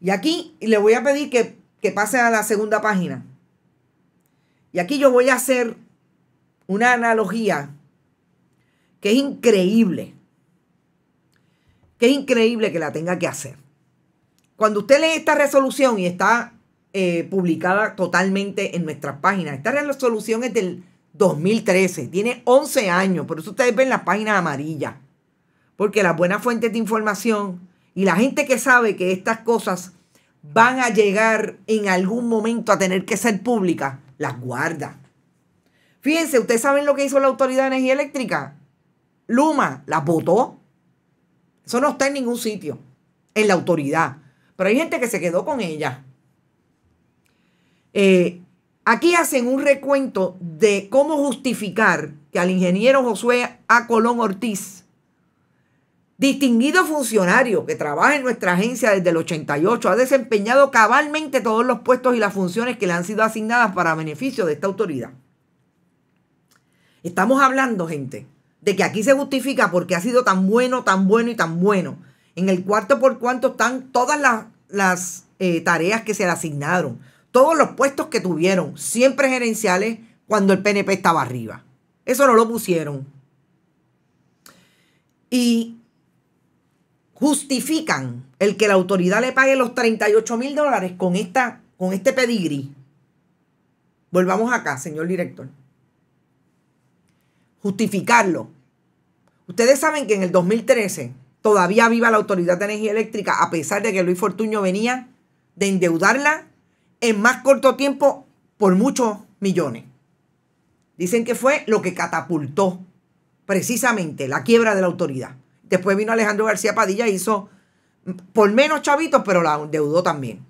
Y aquí le voy a pedir que, que pase a la segunda página. Y aquí yo voy a hacer una analogía que es increíble, que es increíble que la tenga que hacer. Cuando usted lee esta resolución y está eh, publicada totalmente en nuestras páginas, esta resolución es del 2013, tiene 11 años, por eso ustedes ven las páginas amarillas, porque las buenas fuentes de información y la gente que sabe que estas cosas van a llegar en algún momento a tener que ser públicas, las guarda. Fíjense, ¿ustedes saben lo que hizo la Autoridad de Energía Eléctrica? Luma la votó. Eso no está en ningún sitio, en la autoridad. Pero hay gente que se quedó con ella. Eh, aquí hacen un recuento de cómo justificar que al ingeniero Josué A. Colón Ortiz, distinguido funcionario que trabaja en nuestra agencia desde el 88, ha desempeñado cabalmente todos los puestos y las funciones que le han sido asignadas para beneficio de esta autoridad. Estamos hablando, gente, de que aquí se justifica porque ha sido tan bueno, tan bueno y tan bueno. En el cuarto por cuánto están todas las, eh, tareas que se le asignaron, todos los puestos que tuvieron, siempre gerenciales cuando el PNP estaba arriba. Eso no lo pusieron. Y justifican el que la autoridad le pague los 38 mil dólares con, esta, con este pedigrí. Volvamos acá, señor director justificarlo. Ustedes saben que en el 2013 todavía viva la Autoridad de Energía Eléctrica, a pesar de que Luis Fortuño venía de endeudarla en más corto tiempo por muchos millones. Dicen que fue lo que catapultó precisamente la quiebra de la autoridad. Después vino Alejandro García Padilla, y hizo por menos chavitos, pero la endeudó también.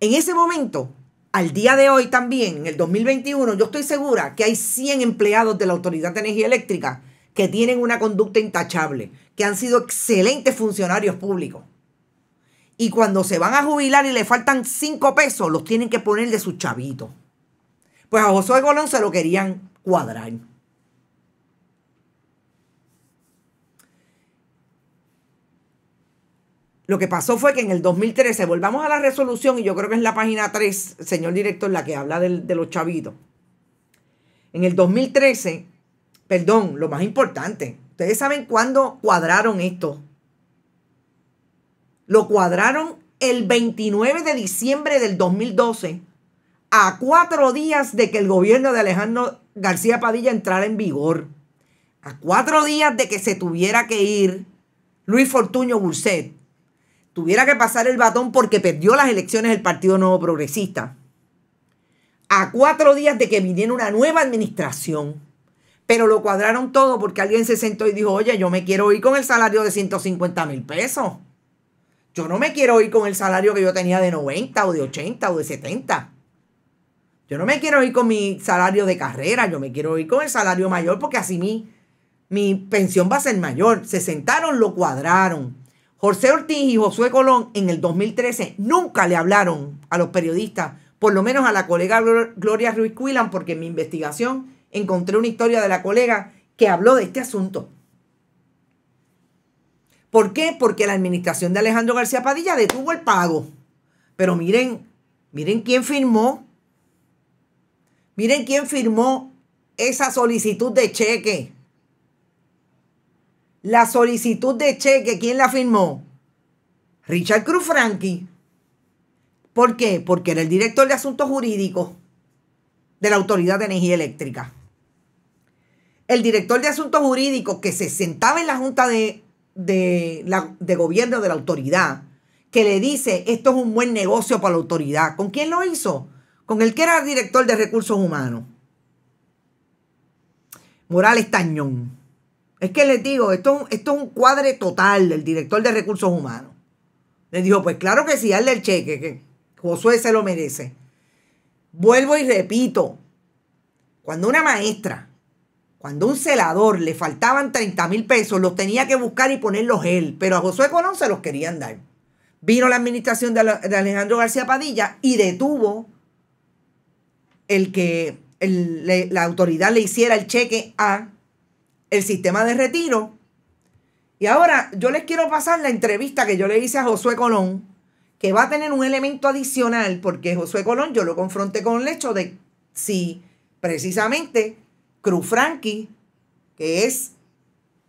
En ese momento, al día de hoy también, en el 2021, yo estoy segura que hay 100 empleados de la Autoridad de Energía Eléctrica que tienen una conducta intachable, que han sido excelentes funcionarios públicos. Y cuando se van a jubilar y le faltan 5 pesos, los tienen que poner de sus chavitos. Pues a José Colón se lo querían cuadrar. Lo que pasó fue que en el 2013, volvamos a la resolución, y yo creo que es la página 3, señor director, la que habla del, de los chavitos. En el 2013, perdón, lo más importante, ustedes saben cuándo cuadraron esto. Lo cuadraron el 29 de diciembre del 2012, a cuatro días de que el gobierno de Alejandro García Padilla entrara en vigor. A cuatro días de que se tuviera que ir Luis Fortuño Gurset tuviera que pasar el batón porque perdió las elecciones el Partido Nuevo Progresista, a cuatro días de que viniera una nueva administración, pero lo cuadraron todo porque alguien se sentó y dijo, oye, yo me quiero ir con el salario de 150 mil pesos. Yo no me quiero ir con el salario que yo tenía de 90 o de 80 o de 70. Yo no me quiero ir con mi salario de carrera, yo me quiero ir con el salario mayor porque así mi, mi pensión va a ser mayor. Se sentaron, lo cuadraron. José Ortiz y Josué Colón en el 2013 nunca le hablaron a los periodistas, por lo menos a la colega Gloria Ruiz Quilan, porque en mi investigación encontré una historia de la colega que habló de este asunto. ¿Por qué? Porque la administración de Alejandro García Padilla detuvo el pago. Pero miren, miren quién firmó. Miren quién firmó esa solicitud de cheque. La solicitud de cheque, ¿quién la firmó? Richard Cruz Frankie. ¿Por qué? Porque era el director de asuntos jurídicos de la Autoridad de Energía Eléctrica. El director de asuntos jurídicos que se sentaba en la Junta de, de, de Gobierno de la Autoridad, que le dice, esto es un buen negocio para la autoridad. ¿Con quién lo hizo? Con el que era director de recursos humanos. Morales Tañón. Es que les digo, esto, es un cuadre total del director de recursos humanos. Les dijo, pues claro que sí, hazle el cheque, que Josué se lo merece. Vuelvo y repito, cuando una maestra, cuando un celador le faltaban 30 mil pesos, los tenía que buscar y ponerlos él, pero a Josué Colón se los querían dar. Vino la administración de Alejandro García Padilla y detuvo el que la autoridad le hiciera el cheque a el sistema de retiro. Y ahora yo les quiero pasar la entrevista que yo le hice a Josué Colón, que va a tener un elemento adicional, porque Josué Colón yo lo confronté con el hecho de si precisamente Cruz Franqui, que es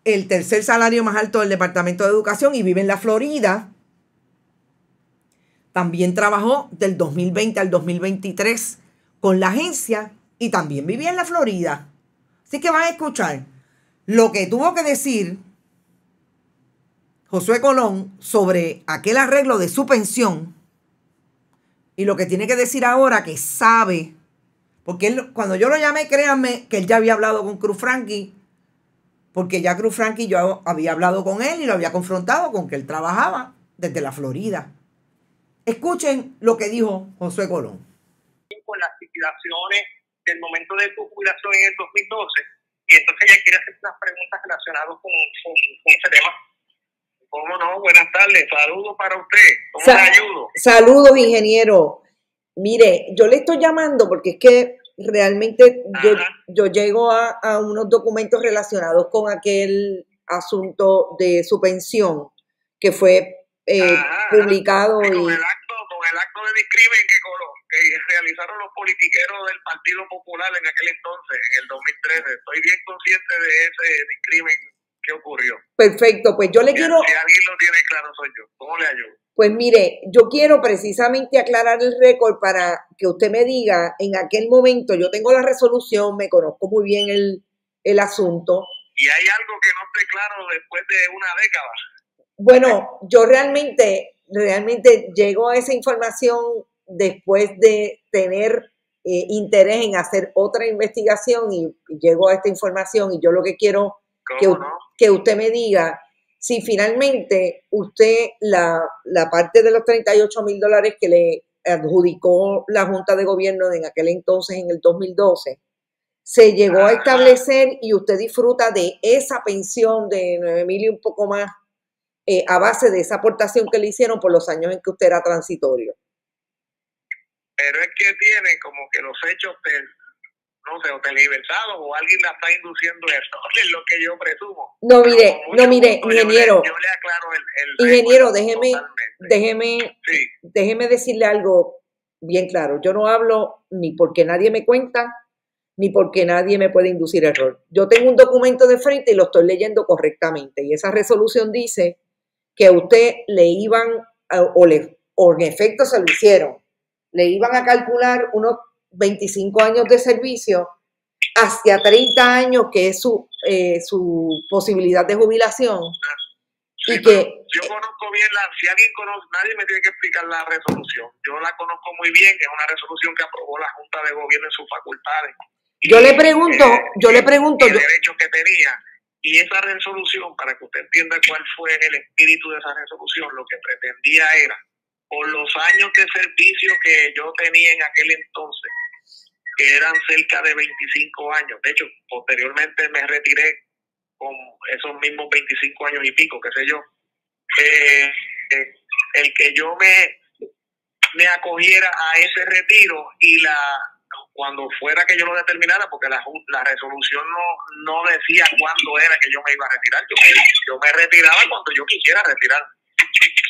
el tercer salario más alto del Departamento de Educación y vive en la Florida, también trabajó del 2020 al 2023 con la agencia y también vivía en la Florida. Así que van a escuchar lo que tuvo que decir Josué Colón sobre aquel arreglo de su pensión y lo que tiene que decir ahora que sabe, porque él, cuando yo lo llamé, créanme que él ya había hablado con Cruz Frankie, porque ya Cruz Frankie yo había hablado con él y lo había confrontado con que él trabajaba desde la Florida. Escuchen lo que dijo Josué Colón.
Con las del momento de su jubilación en el 2012 y entonces ella quiere hacer unas preguntas relacionadas con, con, ese tema. ¿Cómo no? Buenas tardes. Saludos para usted.
¿Cómo le ayudo? Saludos, ingeniero. Mire, yo le estoy llamando porque es que realmente yo, yo, llego a, a, unos documentos relacionados con aquel asunto de su pensión que fue eh, publicado. Y con, el acto, con el acto de discrimen que eh, realizaron los politiqueros del
Partido Popular en aquel entonces, en el 2013. Estoy bien consciente de ese crimen que ocurrió.
Perfecto, pues yo le quiero... Si alguien lo tiene
claro soy yo, ¿cómo le
ayudo? Pues mire, yo quiero precisamente aclarar el récord para que usted me diga, en aquel momento yo tengo la resolución, me conozco muy bien el, el asunto. Y hay algo que no esté claro después de una década. Bueno, yo realmente, realmente llego a esa información después de tener eh, interés en hacer otra investigación y, llego a esta información y yo lo que quiero que, que usted me diga si finalmente usted la, la parte de los 38 mil dólares que le adjudicó la Junta de Gobierno en aquel entonces, en el 2012, se llegó a establecer y usted disfruta de esa pensión de 9 mil y un poco más eh, a base de esa aportación que le hicieron por los años en que usted era transitorio
pero es que tiene como que los hechos no sé, o te o
alguien la está induciendo esto es lo que yo presumo. No, mire, no, mire, ingeniero. Yo el, ingeniero, déjeme, déjeme, déjeme decirle algo bien claro. Yo no hablo ni porque nadie me cuenta, ni porque nadie me puede inducir error. Yo tengo un documento de frente y lo estoy leyendo correctamente. Y esa resolución dice que a usted le iban, o, le, o en efecto se lo hicieron, le iban a calcular unos 25 años de servicio hacia 30 años, que es su, eh, su posibilidad de jubilación. yo conozco
bien la, si alguien conoce, nadie me tiene que explicar la resolución. Yo la conozco muy bien, es una resolución que aprobó la Junta de Gobierno en sus facultades.
Yo le pregunto, eh, yo le pregunto. El derecho que tenía.
Y esa resolución, para que usted entienda cuál fue el espíritu de esa resolución, lo que pretendía era los años de servicio que yo tenía en aquel entonces, que eran cerca de 25 años. De hecho, posteriormente me retiré con esos mismos 25 años y pico, qué sé yo. Eh, eh, el que yo me, me acogiera a ese retiro y la cuando fuera que yo lo determinara, porque la, resolución no, no decía cuándo era que yo me iba a retirar, yo, yo me retiraba cuando yo quisiera retirar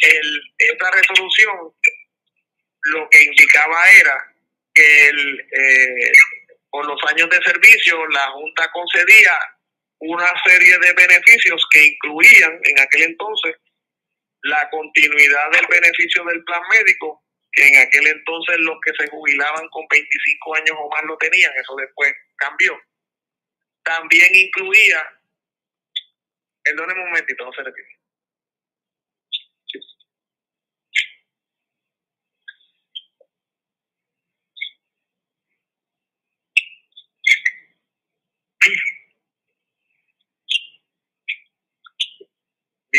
el, esta resolución lo que indicaba era que el, eh, por los años de servicio la Junta concedía una serie de beneficios que incluían en aquel entonces la continuidad del beneficio del plan médico, que en aquel entonces los que se jubilaban con 25 años o más lo tenían, eso después cambió. También incluía, perdónenme un momentito, no se tiene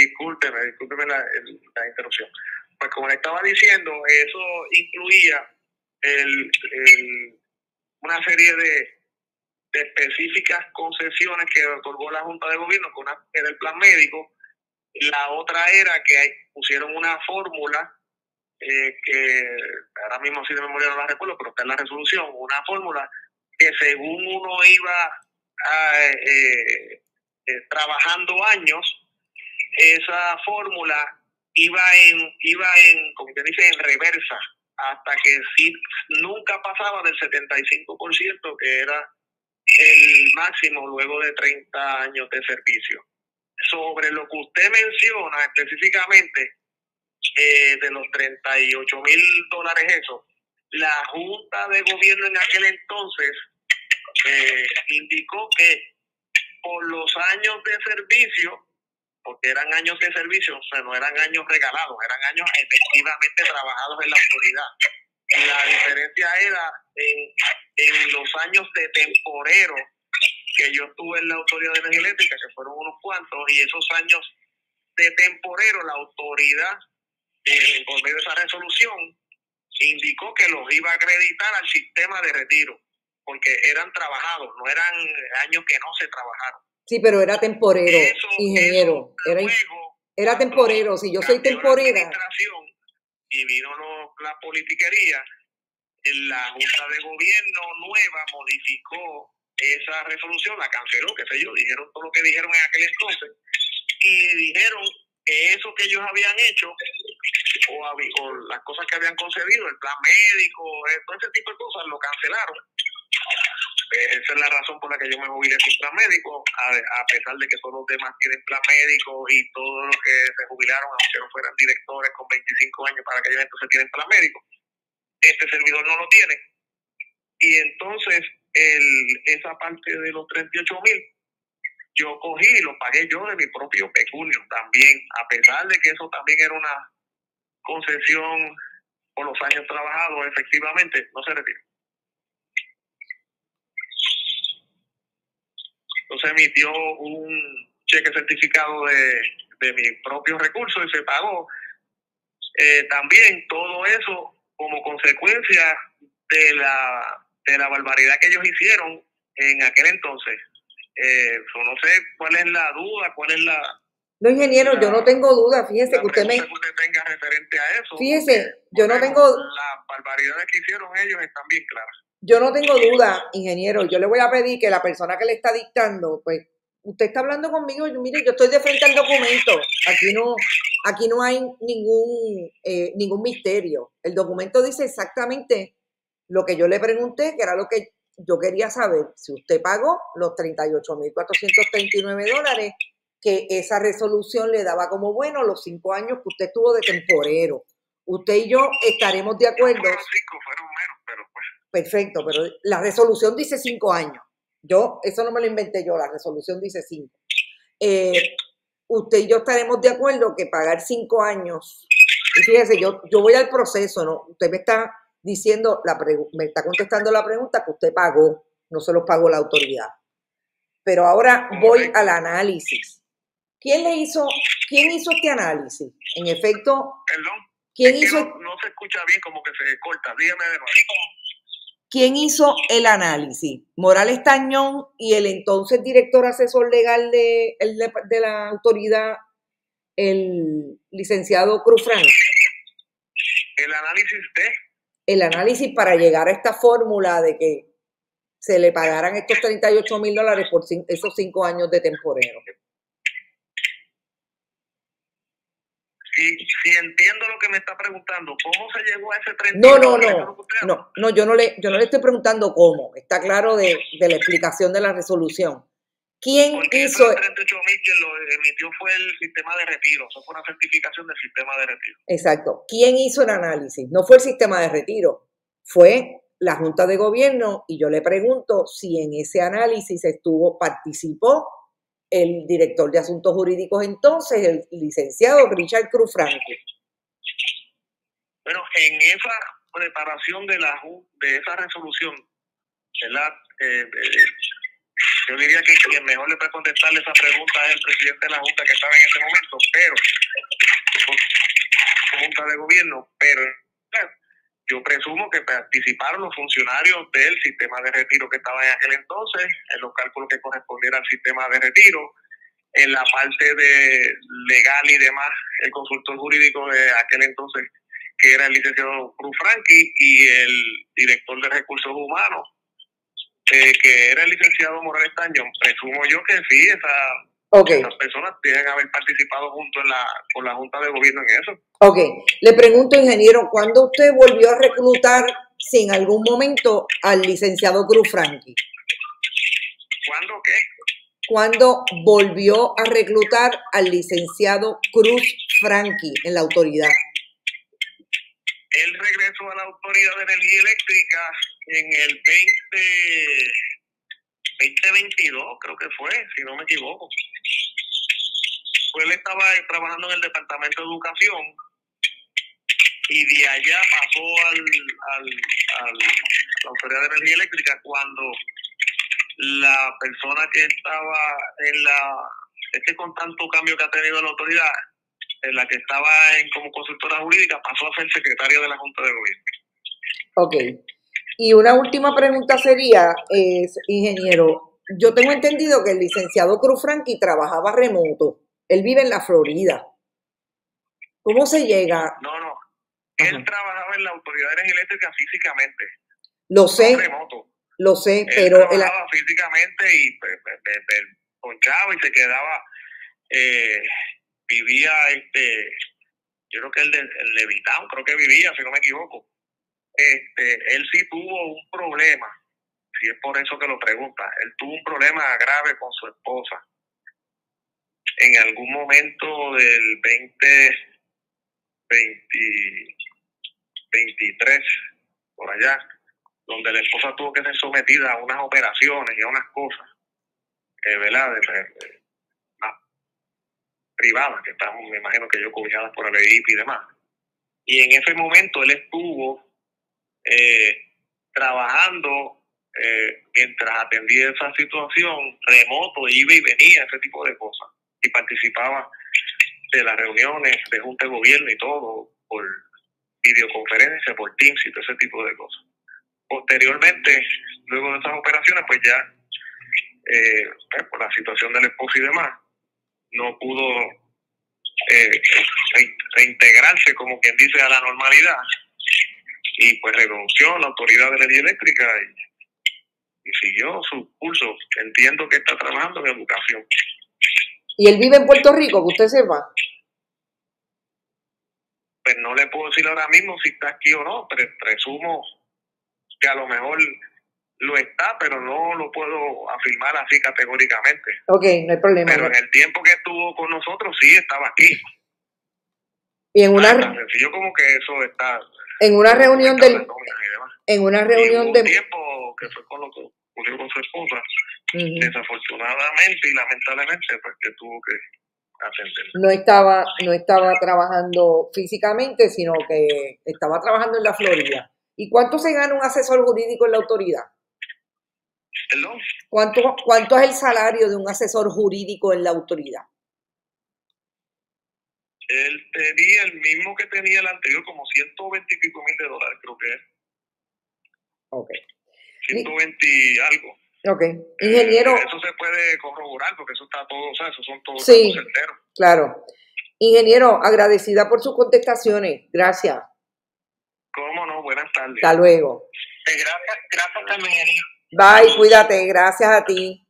discúlpeme, discúlpeme la, interrupción. Pues como le estaba diciendo, eso incluía el, una serie de, de, específicas concesiones que otorgó la Junta de Gobierno, con una, era el plan médico. La otra era que pusieron una fórmula eh, que ahora mismo si de memoria no la recuerdo, pero está en la resolución, una fórmula que según uno iba eh, eh, trabajando años, esa fórmula iba en, iba en, como te dice, en reversa, hasta que sí, nunca pasaba del 75%, que era el máximo luego de 30 años de servicio. Sobre lo que usted menciona específicamente, eh, de los 38 mil dólares eso, la Junta de Gobierno en aquel entonces eh, indicó que por los años de servicio porque eran años de servicio, o sea, no eran años regalados, eran años efectivamente trabajados en la autoridad. la diferencia era en, los años de temporero que yo estuve en la autoridad de energía eléctrica, que fueron unos cuantos, y esos años de temporero, la autoridad, eh, por medio de esa resolución, indicó que los iba a acreditar al sistema de retiro, porque eran trabajados, no eran años que no se trabajaron.
Sí, pero era temporero, ingeniero. era, era temporero, si yo soy temporera. Y vino
la politiquería, la Junta de Gobierno nueva modificó esa resolución, la canceló, qué sé yo, dijeron todo lo que dijeron en aquel entonces, y dijeron que eso que ellos habían hecho, o, o las cosas que habían concedido, el plan médico, eh, todo ese tipo de cosas, lo cancelaron esa es la razón por la que yo me jubilé sin plan médico, a, pesar de que todos los demás tienen plan médico y todos los que se jubilaron, aunque no fueran directores con 25 años, para que ellos entonces tienen plan médico. Este servidor no lo tiene. Y entonces, el, esa parte de los 38 mil, yo cogí y lo pagué yo de mi propio pecunio también, a pesar de que eso también era una concesión por los años trabajados, efectivamente, no se retira. Entonces emitió un cheque certificado de, de mis propios recursos y se pagó. Eh, también todo eso como consecuencia de la, de la barbaridad que ellos hicieron en aquel entonces. Eh, yo no sé cuál es la duda, cuál es la...
No, ingeniero, yo no tengo duda, fíjese que usted me... Que usted tenga referente a eso. Fíjese, yo no tengo... Las barbaridades que hicieron ellos están bien claras yo no tengo duda, ingeniero, yo le voy a pedir que la persona que le está dictando, pues, usted está hablando conmigo, yo, mire, yo estoy de frente al documento, aquí no, aquí no hay ningún, eh, ningún misterio. El documento dice exactamente lo que yo le pregunté, que era lo que yo quería saber, si usted pagó los 38.439 dólares, que esa resolución le daba como bueno los cinco años que usted estuvo de temporero. Usted y yo estaremos de acuerdo perfecto, pero la resolución dice cinco años. Yo, eso no me lo inventé yo, la resolución dice cinco. Eh, usted y yo estaremos de acuerdo que pagar cinco años, y fíjese, yo, yo voy al proceso, ¿no? Usted me está diciendo, la me está contestando la pregunta que usted pagó, no se los pagó la autoridad. Pero ahora voy al análisis. ¿Quién le hizo, quién hizo este análisis? En efecto, ¿Perdón? ¿quién hizo? Este no, se escucha bien, como que se corta. Dígame de nuevo. ¿Quién hizo el análisis? Morales Tañón y el entonces director asesor legal de, la autoridad, el licenciado Cruz Franco. ¿El análisis usted? El análisis para llegar a esta fórmula de que se le pagaran estos 38 mil dólares por esos cinco años de temporero.
si, si entiendo lo que me está preguntando, ¿cómo se llegó a ese
38.000? No, no, no, no, yo no le, yo no le estoy preguntando cómo, está claro de, la explicación de la resolución. ¿Quién hizo? El 38 e-? mil que lo emitió fue el sistema de retiro, eso fue una certificación del sistema de retiro. Exacto. ¿Quién hizo el análisis? No fue el sistema de retiro, fue la Junta de Gobierno y yo le pregunto si en ese análisis estuvo, participó el director de Asuntos Jurídicos entonces, el licenciado Richard Cruz Franco.
Bueno, en esa preparación de, la, de esa resolución, ¿verdad? Eh, eh, yo diría que quien mejor le puede contestarle esa pregunta es el presidente de la Junta que estaba en ese momento, pero Junta de Gobierno, pero yo presumo que participaron los funcionarios del sistema de retiro que estaba en aquel entonces, en los cálculos que correspondieran al sistema de retiro, en la parte de legal y demás, el consultor jurídico de aquel entonces, que era el licenciado Cruz Franqui, y el director de recursos humanos, eh, que era el licenciado Morales Tañón. Presumo yo que sí, esa Okay. Esas personas tienen haber participado junto en la, con la Junta de Gobierno en eso.
Ok. Le pregunto, ingeniero, ¿cuándo usted volvió a reclutar, si en algún momento, al licenciado Cruz Franqui? ¿Cuándo qué? ¿Cuándo volvió a reclutar al licenciado Cruz Franqui en la autoridad? Él regresó a
la Autoridad de Energía Eléctrica en el 20 2022, creo que fue, si no me equivoco. Pues él estaba trabajando en el Departamento de Educación y de allá pasó al, la Autoridad de Energía Eléctrica cuando la persona que estaba en la este con tanto cambio que ha tenido la autoridad, en la que estaba en como consultora jurídica, pasó a ser secretaria de la Junta de Gobierno.
Ok. Y una última pregunta sería, ingeniero, yo tengo entendido que el licenciado Cruz Franqui trabajaba remoto. Él vive en la Florida. ¿Cómo se llega? No, no. Él trabajaba en la Autoridad de físicamente. Lo sé. Remoto. Lo sé, pero... Él trabajaba físicamente y
y se quedaba... Eh, vivía este... Yo creo que el de creo que vivía, si no me equivoco este, él sí tuvo un problema, si es por eso que lo pregunta, él tuvo un problema grave con su esposa. En algún momento del 20, por allá, donde la esposa tuvo que ser sometida a unas operaciones y a unas cosas, eh, ¿verdad? Ah, privadas, que están, me imagino que yo cobijadas por el EIP y demás. Y en ese momento él estuvo eh, trabajando eh, mientras atendía esa situación remoto, iba y venía, ese tipo de cosas. Y participaba de las reuniones de Junta de Gobierno y todo, por videoconferencia, por Teams y todo ese tipo de cosas. Posteriormente, luego de esas operaciones, pues ya, eh, pues, por la situación del esposo y demás, no pudo eh, reintegrarse, como quien dice, a la normalidad y pues renunció a la autoridad de energía eléctrica y, siguió su curso. Entiendo que está trabajando en educación.
¿Y él vive en Puerto Rico, que usted sepa? Pues no le puedo decir ahora mismo si está aquí o no, pero presumo
que a lo mejor lo está, pero no lo puedo afirmar así categóricamente.
Ok, no hay problema. Pero en
el tiempo que estuvo con nosotros, sí estaba aquí.
Y en una. año. como que eso está, en una reunión del en una reunión de tiempo que fue con
con su esposa
desafortunadamente
y lamentablemente
pues que tuvo que atender no estaba no estaba trabajando físicamente sino que estaba trabajando en la Florida y cuánto se gana un asesor jurídico en la autoridad cuánto cuánto es el salario de un asesor jurídico en la autoridad
él tenía el mismo que tenía el anterior, como 120 y pico mil de dólares, creo que es.
Ok. 120 y algo. Ok. Eh, ingeniero.
eso se puede corroborar
porque eso está todo, o sea, eso son todos sí, Claro. Ingeniero, agradecida por sus contestaciones. Gracias.
Cómo no, buenas tardes. Hasta
luego. Eh, gracias, gracias también, ingeniero. Bye, cuídate, gracias a ti.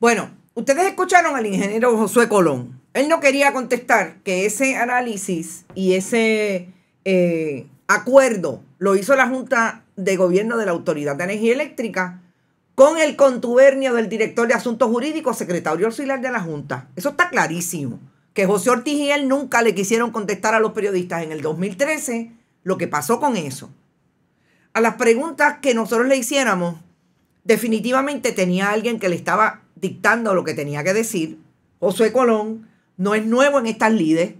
Bueno, Ustedes escucharon al ingeniero Josué Colón. Él no quería contestar que ese análisis y ese eh, acuerdo lo hizo la Junta de Gobierno de la Autoridad de Energía Eléctrica con el contubernio del director de Asuntos Jurídicos, secretario auxiliar de la Junta. Eso está clarísimo. Que José Ortiz y él nunca le quisieron contestar a los periodistas en el 2013 lo que pasó con eso. A las preguntas que nosotros le hiciéramos, definitivamente tenía alguien que le estaba dictando lo que tenía que decir. Josué Colón no es nuevo en estas lides,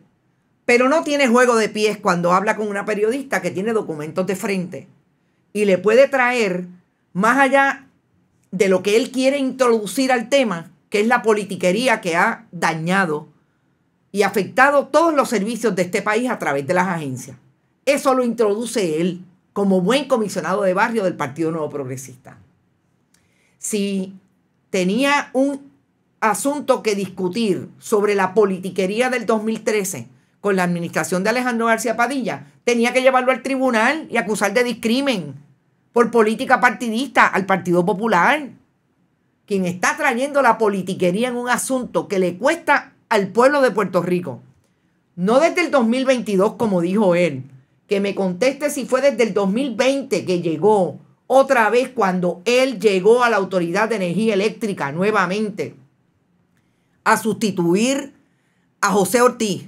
pero no tiene juego de pies cuando habla con una periodista que tiene documentos de frente y le puede traer más allá de lo que él quiere introducir al tema, que es la politiquería que ha dañado y afectado todos los servicios de este país a través de las agencias. Eso lo introduce él como buen comisionado de barrio del Partido Nuevo Progresista. Si tenía un asunto que discutir sobre la politiquería del 2013 con la administración de Alejandro García Padilla, tenía que llevarlo al tribunal y acusar de discrimen por política partidista al Partido Popular, quien está trayendo la politiquería en un asunto que le cuesta al pueblo de Puerto Rico. No desde el 2022, como dijo él, que me conteste si fue desde el 2020 que llegó otra vez cuando él llegó a la Autoridad de Energía Eléctrica nuevamente a sustituir a José Ortiz,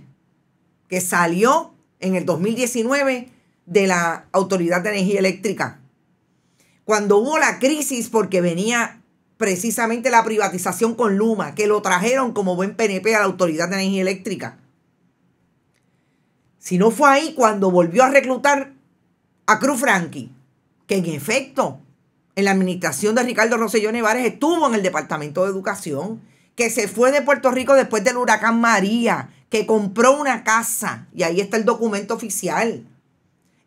que salió en el 2019 de la Autoridad de Energía Eléctrica. Cuando hubo la crisis porque venía precisamente la privatización con Luma, que lo trajeron como buen PNP a la Autoridad de Energía Eléctrica. Si no fue ahí cuando volvió a reclutar a Cruz Franqui que en efecto, en la administración de Ricardo Rosselló Nevares estuvo en el Departamento de Educación, que se fue de Puerto Rico después del huracán María, que compró una casa, y ahí está el documento oficial,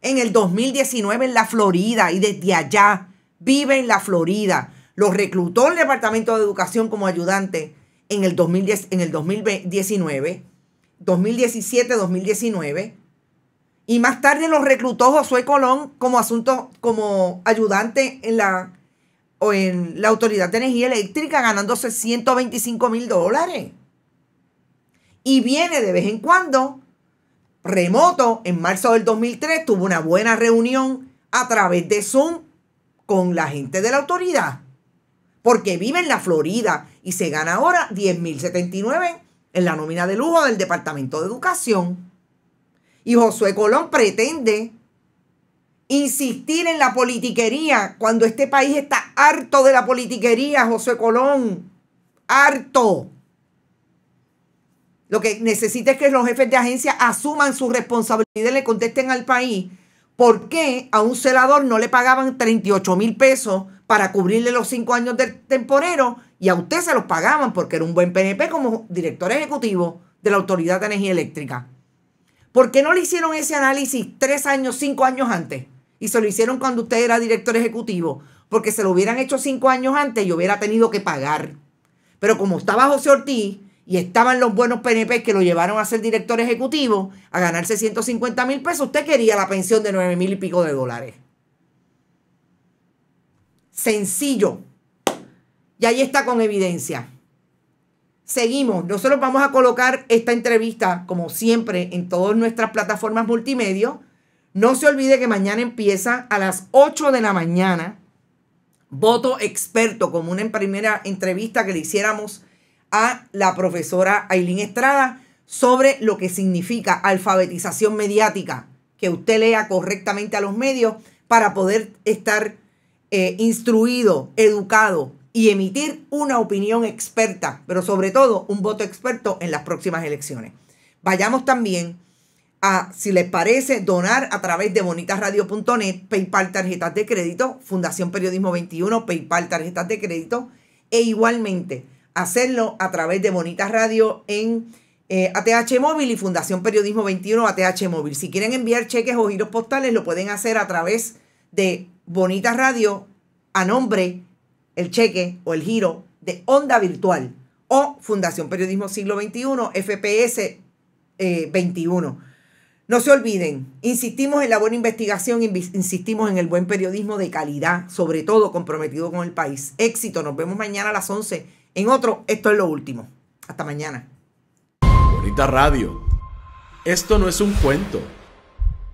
en el 2019 en la Florida, y desde allá vive en la Florida. Lo reclutó el Departamento de Educación como ayudante en el, 2010, en el 2019, 2017-2019. Y más tarde los reclutó Josué Colón como asunto, como ayudante en la, o en la Autoridad de Energía Eléctrica, ganándose 125 mil dólares. Y viene de vez en cuando, remoto, en marzo del 2003, tuvo una buena reunión a través de Zoom con la gente de la autoridad. Porque vive en la Florida y se gana ahora mil 79 en la nómina de lujo del Departamento de Educación. Y José Colón pretende insistir en la politiquería cuando este país está harto de la politiquería, José Colón. Harto. Lo que necesita es que los jefes de agencia asuman su responsabilidad y le contesten al país por qué a un celador no le pagaban 38 mil pesos para cubrirle los cinco años del temporero y a usted se los pagaban porque era un buen PNP como director ejecutivo de la Autoridad de Energía Eléctrica. ¿Por qué no le hicieron ese análisis tres años, cinco años antes? Y se lo hicieron cuando usted era director ejecutivo. Porque se lo hubieran hecho cinco años antes y hubiera tenido que pagar. Pero como estaba José Ortiz y estaban los buenos PNP que lo llevaron a ser director ejecutivo, a ganarse 150 mil pesos, usted quería la pensión de nueve mil y pico de dólares. Sencillo. Y ahí está con evidencia. Seguimos, nosotros vamos a colocar esta entrevista, como siempre, en todas nuestras plataformas multimedia. No se olvide que mañana empieza a las 8 de la mañana. Voto experto, como una primera entrevista que le hiciéramos a la profesora Aileen Estrada sobre lo que significa alfabetización mediática, que usted lea correctamente a los medios para poder estar eh, instruido, educado y emitir una opinión experta, pero sobre todo un voto experto en las próximas elecciones. Vayamos también a, si les parece, donar a través de bonitasradio.net, PayPal tarjetas de crédito, Fundación Periodismo 21, PayPal tarjetas de crédito, e igualmente hacerlo a través de Bonitas Radio en ATH eh, Móvil y Fundación Periodismo 21 ATH Móvil. Si quieren enviar cheques o giros postales, lo pueden hacer a través de Bonitas Radio a nombre el cheque o el giro de Onda Virtual o Fundación Periodismo Siglo XXI, FPS XXI. 21. No se olviden, insistimos en la buena investigación, insistimos en el buen periodismo de calidad, sobre todo comprometido con el país. Éxito, nos vemos mañana a las 11 en otro Esto es lo último. Hasta mañana.
Bonita radio. Esto no es un cuento.